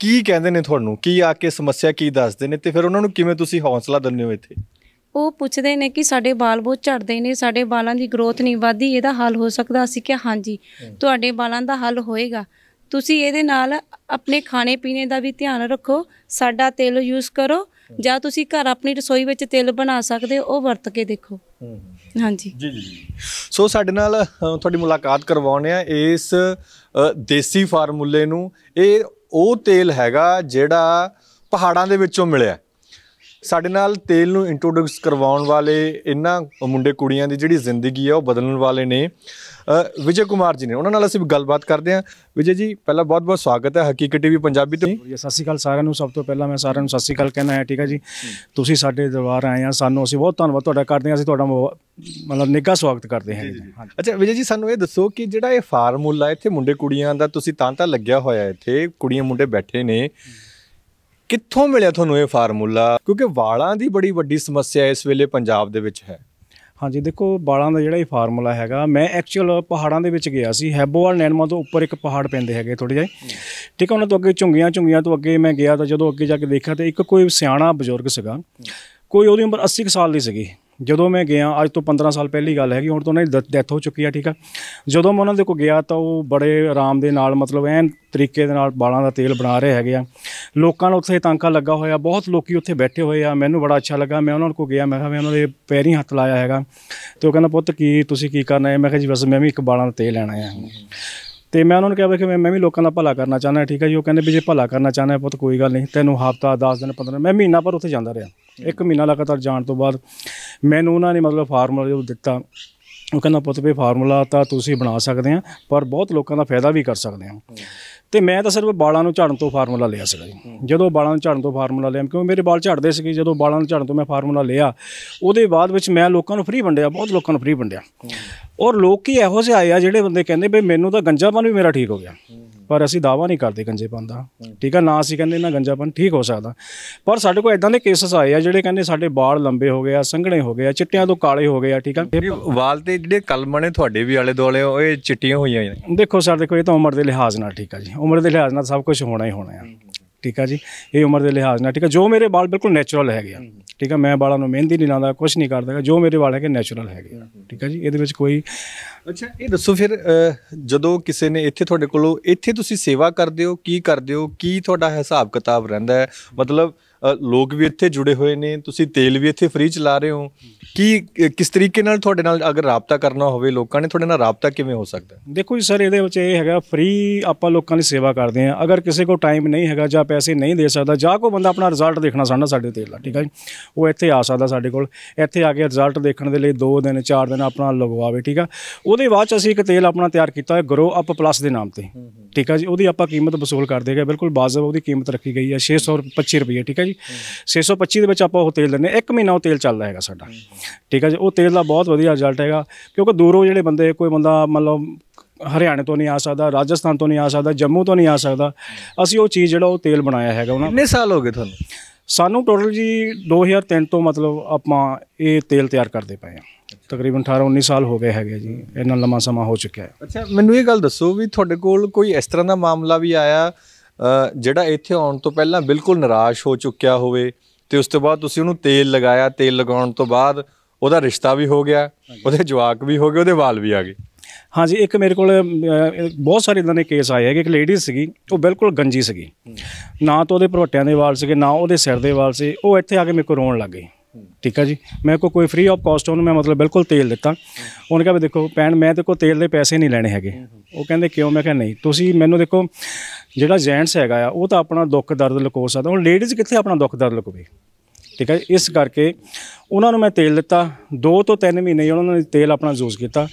ਕੀ ਕਹਿੰਦੇ ਨੇ ਤੁਹਾਨੂੰ ਕੀ ਆ ਕੇ ਸਮੱਸਿਆ ਕੀ ਦੱਸਦੇ ਨੇ ਤੇ ਫਿਰ ਉਹਨਾਂ ਨੂੰ ਕਿਵੇਂ ਤੁਸੀਂ ਹੌਸਲਾ ਦਿੰਦੇ ਹੋ ਇੱਥੇ ਉਹ ਪੁੱਛਦੇ ਨੇ ਕਿ ਸਾਡੇ ਵਾਲ ਬਹੁਤ ਝੜਦੇ ਨੇ ਸਾਡੇ ਵਾਲਾਂ ਦੀ ਗਰੋਥ ਨਹੀਂ ਵਧਦੀ ਇਹਦਾ ਹੱਲ ਹੋ ਸਕਦਾ ਅਸੀਂ ਕਿਹਾ ਹਾਂਜੀ ਤੁਹਾਡੇ ਵਾਲਾਂ ਦਾ ਹੱਲ ਹੋਏਗਾ ਤੁਸੀਂ ਇਹਦੇ ਨਾਲ ਆਪਣੇ ਖਾਣੇ ਪੀਣੇ ਦਾ ਵੀ ਧਿਆਨ ਰੱਖੋ ਸਾਡਾ ਤੇਲ ਯੂਜ਼ ਕਰੋ ਜਾਂ ਤੁਸੀਂ ਘਰ ਆਪਣੀ ਰਸੋਈ ਵਿੱਚ ਤੇਲ ਬਣਾ ਸਕਦੇ ਹੋ ਉਹ ਵਰਤ ਕੇ ਦੇਖੋ ਹਾਂਜੀ ਜੀ ਜੀ ਸੋ ਸਾਡੇ ਨਾਲ ਤੁਹਾਡੀ ਮੁਲਾਕਾਤ ਕਰਵਾਉਣੇ ਆ ਇਸ ਦੇਸੀ ਫਾਰਮੂਲੇ ਨੂੰ ਇਹ ਉਹ ਤੇਲ ਹੈਗਾ ਜਿਹੜਾ ਪਹਾੜਾਂ ਦੇ ਵਿੱਚੋਂ ਮਿਲਿਆ ਸਾਡੇ ਨਾਲ ਤੇਲ ਨੂੰ ਇੰਟਰੋਡਿਊਸ ਕਰਵਾਉਣ ਵਾਲੇ ਇਹਨਾਂ ਮੁੰਡੇ ਕੁੜੀਆਂ ਦੀ ਜਿਹੜੀ ਜ਼ਿੰਦਗੀ ਹੈ ਉਹ ਬਦਲਣ ਵਾਲੇ ਨੇ ਵਿਜੇ ਕੁਮਾਰ ਜੀ ਨੇ ਉਹਨਾਂ ਨਾਲ ਅਸੀਂ ਗੱਲਬਾਤ ਕਰਦੇ ਹਾਂ ਵਿਜੇ ਜੀ ਪਹਿਲਾਂ ਬਹੁਤ-ਬਹੁਤ ਸਵਾਗਤ ਹੈ ਹਕੀਕਤ ਟੀਵੀ ਪੰਜਾਬੀ ਤੋਂ ਸਤਿ ਸ਼੍ਰੀ ਅਕਾਲ ਸਾਰਿਆਂ ਨੂੰ ਸਭ ਤੋਂ ਪਹਿਲਾਂ ਮੈਂ ਸਾਰਿਆਂ ਨੂੰ ਸਤਿ ਸ਼੍ਰੀ ਅਕਾਲ ਕਹਿਣਾ ਹੈ ਠੀਕ ਹੈ ਜੀ ਤੁਸੀਂ ਸਾਡੇ ਦਰਬਾਰ ਆਏ ਆ ਸਾਨੂੰ ਅਸੀਂ ਬਹੁਤ ਧੰਨਵਾਦ ਤੁਹਾਡਾ ਕਰਦੇ ਹਾਂ ਅਸੀਂ ਤੁਹਾਡਾ ਮਤਲਬ ਨਿੱਘਾ ਸਵਾਗਤ ਕਰਦੇ ਹਾਂ ਅੱਛਾ ਵਿਜੇ ਜੀ ਸਾਨੂੰ ਇਹ ਦੱਸੋ ਕਿ ਜਿਹੜਾ ਇਹ ਫਾਰਮੂਲਾ ਇੱਥੇ ਮੁੰਡੇ ਕੁੜੀਆਂ ਦਾ ਤੁਸੀਂ ਤਾਂ ਤਾਂ ਲੱਗਿਆ ਹੋਇਆ ਇੱਥੇ ਕੁੜੀਆਂ ਮੁੰਡੇ ਬੈਠੇ ਨੇ ਕਿੱਥੋਂ ਮਿਲਿਆ ਤੁਹਾਨੂੰ ਇਹ ਫਾਰਮੂਲਾ ਕਿਉਂਕਿ ਵਾਲਾਂ ਦੀ ਬੜੀ ਵੱਡੀ ਸਮੱਸਿਆ ਇਸ ਵੇਲੇ ਪੰਜਾਬ ਦੇ ਵਿੱਚ ਹੈ ਹਾਂਜੀ ਦੇਖੋ ਬਾਲਾਂ ਦਾ ਜਿਹੜਾ ਇਹ ਫਾਰਮੂਲਾ ਹੈਗਾ ਮੈਂ ਐਕਚੁਅਲ ਪਹਾੜਾਂ ਦੇ ਵਿੱਚ ਗਿਆ ਸੀ ਹੈਬੋਵਾਲ ਨੈਨਮਾ ਤੋਂ ਉੱਪਰ ਇੱਕ ਪਹਾੜ ਪੈਂਦੇ ਹੈਗੇ ਥੋੜੇ ਜਿਹੇ ਠੀਕ ਹੈ ਉਹਨਾਂ ਤੋਂ ਅੱਗੇ ਝੁੰਗੀਆਂ ਝੁੰਗੀਆਂ ਤੋਂ ਅੱਗੇ ਮੈਂ ਗਿਆ ਤਾਂ ਜਦੋਂ ਅੱਗੇ ਜਾ ਕੇ ਦੇਖਿਆ ਤੇ ਇੱਕ ਕੋਈ ਸਿਆਣਾ ਬਜ਼ੁਰਗ ਸੀਗਾ ਕੋਈ ਉਹਦੀ ਉਮਰ 80 ਸਾਲ ਦੀ ਸੀਗੀ ਜਦੋਂ ਮੈਂ ਗਿਆ ਅੱਜ ਤੋਂ 15 ਸਾਲ ਪਹਿਲੀ ਗੱਲ ਹੈਗੀ ਹੁਣ ਤਾਂ ਉਹਨਾਂ ਦੀ ਡੈਥ ਹੋ ਚੁੱਕੀ ਆ ਠੀਕ ਆ ਜਦੋਂ ਮੈਂ ਉਹਨਾਂ ਦੇ ਕੋਲ ਗਿਆ ਤਾਂ ਉਹ ਬੜੇ ਆਰਾਮ ਦੇ ਨਾਲ ਮਤਲਬ ਐਨ ਤਰੀਕੇ ਦੇ ਨਾਲ ਬਾਲਾਂ ਦਾ ਤੇਲ ਬਣਾ ਰਹੇ ਹੈਗੇ ਆ ਲੋਕਾਂ ਨੂੰ ਉੱਥੇ ਤਾਂਕਾ ਲੱਗਾ ਹੋਇਆ ਬਹੁਤ ਲੋਕੀ ਉੱਥੇ ਬੈਠੇ ਹੋਏ ਆ ਮੈਨੂੰ ਬੜਾ ਅੱਛਾ ਲੱਗਾ ਮੈਂ ਉਹਨਾਂ ਕੋਲ ਗਿਆ ਮੈਂ ਕਿਹਾ ਮੈਂ ਉਹਨਾਂ ਦੇ ਪੈਰੀ ਹੱਥ ਲਾਇਆ ਹੈਗਾ ਤੇ ਉਹ ਕਹਿੰਦਾ ਪੁੱਤ ਕੀ ਤੁਸੀਂ ਕੀ ਕਰਨਾ ਹੈ ਮੈਂ ਕਿਹਾ ਜੀ ਬਸ ਮੈਂ ਵੀ ਇੱਕ ਬਾਲਾਂ ਦਾ ਤੇਲ ਲੈਣਾ ਹੈ ਤੇ ਮੈਂ ਉਹਨਾਂ ਨੂੰ ਕਿਹਾ ਕਿ ਮੈਂ ਵੀ ਲੋਕਾਂ ਦਾ ਭਲਾ ਕਰਨਾ ਚਾਹੁੰਦਾ ਠੀਕ ਹੈ ਜੀ ਉਹ ਕਹਿੰਦੇ ਵੀ ਜੇ ਭਲਾ ਕਰਨਾ ਚਾਹੁੰਦਾ ਪੁੱਤ ਕੋਈ ਗੱਲ ਨਹੀਂ ਤੈਨੂੰ ਹਫਤਾ 10 ਦਿਨ 15 ਮੈਂ ਮਹੀਨਾ ਪਰ ਉੱਥੇ ਜਾਂਦਾ ਰਿਹਾ ਇੱਕ ਮਹੀਨਾ ਲਗਾਤਾਰ ਜਾਣ ਤੋਂ ਬਾਅਦ ਮੈਨੂੰ ਉਹਨਾਂ ਨੇ ਮਤਲਬ ਫਾਰਮੂਲਾ ਜੋ ਦਿੱਤਾ ਉਹ ਕਹਿੰਦਾ ਪੁੱਤ ਵੀ ਫਾਰਮੂਲਾ ਤਾਂ ਤੁਸੀਂ ਬਣਾ ਸਕਦੇ ਆ ਪਰ ਬਹੁਤ ਲੋਕਾਂ ਦਾ ਫਾਇਦਾ ਵੀ ਕਰ ਸਕਦੇ ਆ ਤੇ ਮੈਂ ਤਾਂ ਸਿਰਫ ਬਾਲਾਂ ਨੂੰ ਝੜਨ ਤੋਂ ਫਾਰਮੂਲਾ ਲਿਆ ਸੀ ਜਦੋਂ ਬਾਲਾਂ ਨੂੰ ਝੜਨ ਤੋਂ ਫਾਰਮੂਲਾ ਲਿਆ ਕਿਉਂਕਿ ਮੇਰੇ ਬਾਲ ਝੜਦੇ ਸੀ ਜਦੋਂ ਬਾਲਾਂ ਨੂੰ ਝੜਨ ਤੋਂ ਮੈਂ ਫਾਰਮੂਲਾ ਲਿਆ ਉਹਦੇ ਬਾਅਦ ਵਿੱਚ ਮੈਂ ਲੋਕਾਂ ਨੂੰ ਫ੍ਰੀ ਵੰਡਿਆ ਬਹੁਤ ਲੋਕਾਂ ਨੂੰ ਫ੍ਰੀ ਵੰਡਿਆ ਔਰ ਲੋਕ ਕੀ ਇਹੋ ਜਿਹੇ ਆਏ ਆ ਜਿਹੜੇ ਬੰਦੇ ਕਹਿੰਦੇ ਵੀ ਮੈਨੂੰ ਤਾਂ ਗੰਜਾਪਨ ਵੀ ਮੇਰਾ ਠੀਕ ਹੋ ਗਿਆ ਪਰ ਅਸੀਂ ਦਾਵਾ ਨਹੀਂ ਕਰਦੇ ਗੰਜੇਪਨ ਦਾ ਠੀਕ ਆ ਨਾ ਅਸੀਂ ਕਹਿੰਦੇ ਨਾ ਗੰਜਾਪਨ ਠੀਕ ਹੋ ਸਕਦਾ ਪਰ ਸਾਡੇ ਕੋਲ ਇਦਾਂ ਦੇ ਕੇਸਸ ਆਏ ਆ ਜਿਹੜੇ ਕਹਿੰਦੇ ਸਾਡੇ ਵਾਲ ਲੰਬੇ ਹੋ ਗਏ ਆ ਸੰਘਣੇ ਹੋ ਗਏ ਆ ਚਿੱਟਿਆਂ ਤੋਂ ਕਾਲੇ ਹੋ ਗਏ ਆ ਠੀਕ ਆ ਵਾਲ ਤੇ ਜਿਹੜੇ ਕਲਮਣੇ ਤੁਹਾਡੇ ਵੀ ਆਲੇ ਦੋਲੇ ਉਹ ਇਹ ਚਿੱਟੀਆਂ ਹੋਈਆਂ ਨੇ ਦੇਖੋ ਸਰ ਦੇਖੋ ਇਹ ਤਾਂ ਉਮਰ ਦੇ ਲਿਹਾਜ਼ ਨਾਲ ਠੀਕ ਆ ਜੀ ਉਮਰ ਦੇ ਲਿਹਾਜ਼ ਨਾਲ ਸਭ ਕੁਝ ਹੋਣਾ ਹੀ ਹੋਣਾ ਆ ਠੀਕ ਆ ਜੀ ਇਹ ਉਮਰ ਦੇ ਲਿਹਾਜ਼ ਨਾਲ ਠੀਕ ਆ ਜੋ ਮੇਰੇ ਵਾਲ ਬਿਲਕੁਲ ਨੇਚਰਲ ਹੈਗੇ ਆ ਠੀਕ ਆ ਮੈਂ ਵਾਲਾਂ ਨੂੰ ਮਹਿੰਦੀ ਨਹੀਂ ਲਾਉਂਦਾ ਕੁਝ ਨਹੀਂ ਕਰਦਾ ਜੋ ਮੇਰੇ ਵਾਲ ਹੈਗੇ ਨੇਚਰਲ ਹੈਗੇ ਆ ਠੀਕ ਆ ਜੀ ਇਹਦੇ ਵਿੱਚ ਕੋਈ ਅੱਛਾ ਇਹ ਦੱਸੋ ਫਿਰ ਜਦੋਂ ਕਿਸੇ ਨੇ ਇੱਥੇ ਤੁਹਾਡੇ ਕੋਲੋਂ ਇੱਥੇ ਤੁਸੀਂ ਸੇਵਾ ਕਰਦੇ ਹੋ ਕੀ ਕਰਦੇ ਹੋ ਕੀ ਤੁਹਾਡਾ ਹਿਸਾਬ ਕਿਤਾਬ ਰਹਿੰਦਾ ਹੈ ਮਤਲਬ ਲੋਕ ਵੀ ਇੱਥੇ ਜੁੜੇ ਹੋਏ ਨੇ ਤੁਸੀਂ ਤੇਲ ਵੀ ਇੱਥੇ ਫ੍ਰੀ ਚਲਾ ਰਹੇ ਹੋ ਕੀ ਕਿਸ ਤਰੀਕੇ ਨਾਲ ਤੁਹਾਡੇ ਨਾਲ ਅਗਰ ਰਾਬਤਾ ਕਰਨਾ ਹੋਵੇ ਲੋਕਾਂ ਨੇ ਤੁਹਾਡੇ ਨਾਲ ਰਾਬਤਾ ਕਿਵੇਂ ਹੋ ਸਕਦਾ ਦੇਖੋ ਜੀ ਸਰ ਇਹਦੇ ਵਿੱਚ ਇਹ ਹੈਗਾ ਫ੍ਰੀ ਆਪਾਂ ਲੋਕਾਂ ਲਈ ਸੇਵਾ ਕਰਦੇ ਆ ਅਗਰ ਕਿਸੇ ਕੋ ਟਾਈਮ ਨਹੀਂ ਹੈਗਾ ਜਾਂ ਪੈਸੇ ਨਹੀਂ ਦੇ ਸਕਦਾ ਜਾਂ ਕੋ ਬੰਦਾ ਆਪਣਾ ਰਿਜ਼ਲਟ ਦੇਖਣਾ ਚਾਹੁੰਦਾ ਸਾਡੇ ਤੇਲ ਦਾ ਠੀਕ ਹੈ ਉਹ ਇੱਥੇ ਆ ਸਕਦਾ ਸਾਡੇ ਕੋਲ ਇੱਥੇ ਆ ਕੇ ਰਿਜ਼ਲਟ ਦੇਖਣ ਦੇ ਲਈ 2 ਦਿਨ 4 ਦਿਨ ਆਪਣਾ ਲਗਵਾਵੇ ਠੀਕ ਆ ਉਹਦੇ ਬਾਅਦ ਚ ਅਸੀਂ ਇੱਕ ਤੇਲ ਆਪਣਾ ਤਿਆਰ ਕੀਤਾ ਹੈ ਗਰੋ ਅਪ ਪਲੱਸ ਦੇ ਨਾਮ ਤੇ ਠੀਕ ਆ ਜੀ ਉਹਦੀ ਆਪਾਂ ਕੀਮਤ ਵਸੂਲ ਕਰਦੇ ਗਏ ਬਿਲਕੁਲ ਬਾਜ਼ਬ ਉਹਦੀ ਕੀਮਤ ਰੱਖੀ ਗਈ ਹੈ 625 ਰੁਪਏ ਠੀਕ ਹੈ ਜੀ 625 ਦੇ ਵਿੱਚ ਆਪਾਂ ਉਹ ਤੇਲ ਲੈਨੇ ਇੱਕ ਮਹੀਨਾ ਉਹ ਤੇਲ ਚੱਲਦਾ ਹੈਗਾ ਸਾਡਾ ਠੀਕ ਹੈ ਜੀ ਉਹ ਤੇਲ ਦਾ ਬਹੁਤ ਵਧੀਆ ਰਿਜ਼ਲਟ ਹੈਗਾ ਕਿਉਂਕਿ ਦੂਰੋਂ ਜਿਹੜੇ ਬੰਦੇ ਕੋਈ ਬੰਦਾ ਮਤਲਬ ਹਰਿਆਣੇ ਤੋਂ ਨਹੀਂ ਆ ਸਕਦਾ ਰਾਜਸਥਾਨ ਤੋਂ ਨਹੀਂ ਆ ਸਕਦਾ ਜੰਮੂ ਤੋਂ ਨਹੀਂ ਆ ਸਕਦਾ ਅਸੀਂ ਉਹ ਚੀਜ਼ ਜਿਹੜਾ ਉਹ ਤੇਲ ਬਣਾਇਆ ਹੈਗਾ ਉਹਨਾਂ ਕਿੰਨੇ ਸਾਲ ਹੋ ਗਏ ਤੁਹਾਨੂੰ ਸਾਨੂੰ ਟੋਟਲ ਜੀ 2003 ਤੋਂ ਮਤਲਬ ਆਪਾਂ ਇਹ ਤੇਲ ਤਿਆਰ ਕਰਦੇ ਪਏ ਆ ਤਕਰੀਬਨ 18 19 ਸਾਲ ਹੋ ਗਏ ਹੈਗੇ ਜੀ ਇੰਨਾ ਲੰਮਾ ਸਮਾਂ ਹੋ ਚੁੱਕਿਆ ਹੈ ਅੱਛਾ ਮੈਨੂੰ ਇਹ ਗੱਲ ਦੱਸੋ ਵੀ ਤੁਹਾਡੇ ਕੋਲ ਕੋਈ ਇਸ ਤਰ੍ਹਾਂ ਦਾ ਮਾਮਲਾ ਵੀ ਆਇਆ ਜਿਹੜਾ ਇੱਥੇ ਆਉਣ ਤੋਂ ਪਹਿਲਾਂ ਬਿਲਕੁਲ ਨਿਰਾਸ਼ ਹੋ ਚੁੱਕਿਆ ਹੋਵੇ ਤੇ ਉਸ ਤੋਂ ਬਾਅਦ ਤੁਸੀਂ ਉਹਨੂੰ ਤੇਲ ਲਗਾਇਆ ਤੇਲ ਲਗਾਉਣ ਤੋਂ ਬਾਅਦ ਉਹਦਾ ਰਿਸ਼ਤਾ ਵੀ ਹੋ ਗਿਆ ਉਹਦੇ ਜਵਾਕ ਵੀ ਹੋ ਗਏ ਉਹਦੇ ਵਾਲ ਵੀ ਆ ਗਏ ਹਾਂਜੀ ਇੱਕ ਮੇਰੇ ਕੋਲ ਬਹੁਤ ਸਾਰੇ ਇਦਾਂ ਦੇ ਕੇਸ ਆਏ ਹੈਗੇ ਇੱਕ ਲੇਡੀ ਸੀਗੀ ਉਹ ਬਿਲਕੁਲ ਗੰਜੀ ਸੀਗੀ ਨਾ ਤਾਂ ਉਹਦੇ ਭਰੋਟਿਆਂ ਦੇ ਵਾਲ ਸੀਗੇ ਨਾ ਉਹਦੇ ਸਿਰ ਦੇ ਵਾਲ ਸੀ ਉਹ ਇੱਥੇ ਆ ਕੇ ਮੇਰੇ ਕੋਲ ਰੋਣ ਲੱਗ ਗਈ ਠੀਕ ਆ ਜੀ ਮੇਰੇ ਕੋ ਕੋਈ ਫ੍ਰੀ ਆਫ ਕਾਸਟ ਉਹਨੂੰ ਮੈਂ ਮਤਲਬ ਬਿਲਕੁਲ ਤੇਲ ਦਿੱਤਾ ਉਹਨੇ ਕਿਹਾ ਵੀ ਦੇਖੋ ਪੈਣ ਮੈਂ ਤੇ ਕੋ ਤੇਲ ਦੇ ਪੈਸੇ ਨਹੀਂ ਲੈਣੇ ਹੈਗੇ ਉਹ ਕਹਿੰਦੇ ਕਿਉਂ ਮੈਂ ਕਿਹਾ ਨਹੀਂ ਤੁਸੀਂ ਮੈਨੂੰ ਦੇਖੋ ਜਿਹੜਾ ਜੈਂਟਸ ਹੈਗਾ ਆ ਉਹ ਤਾਂ ਆਪਣਾ ਦੁੱਖ ਦਰਦ ਲੁਕੋ ਸਕਦਾ ਹੁਣ ਲੇਡੀਜ਼ ਕਿੱਥੇ ਆਪਣਾ ਦੁੱਖ ਦਰਦ ਲੁਕਵੇ ਠੀਕ ਹੈ ਇਸ ਕਰਕੇ ਉਹਨਾਂ ਨੂੰ ਮੈਂ ਤੇਲ ਦਿੱਤਾ 2 ਤੋਂ 3 ਮਹੀਨੇ ਉਹਨਾਂ ਨੇ ਤੇਲ ਆਪਣਾ ਯੂਜ਼ ਕੀਤਾ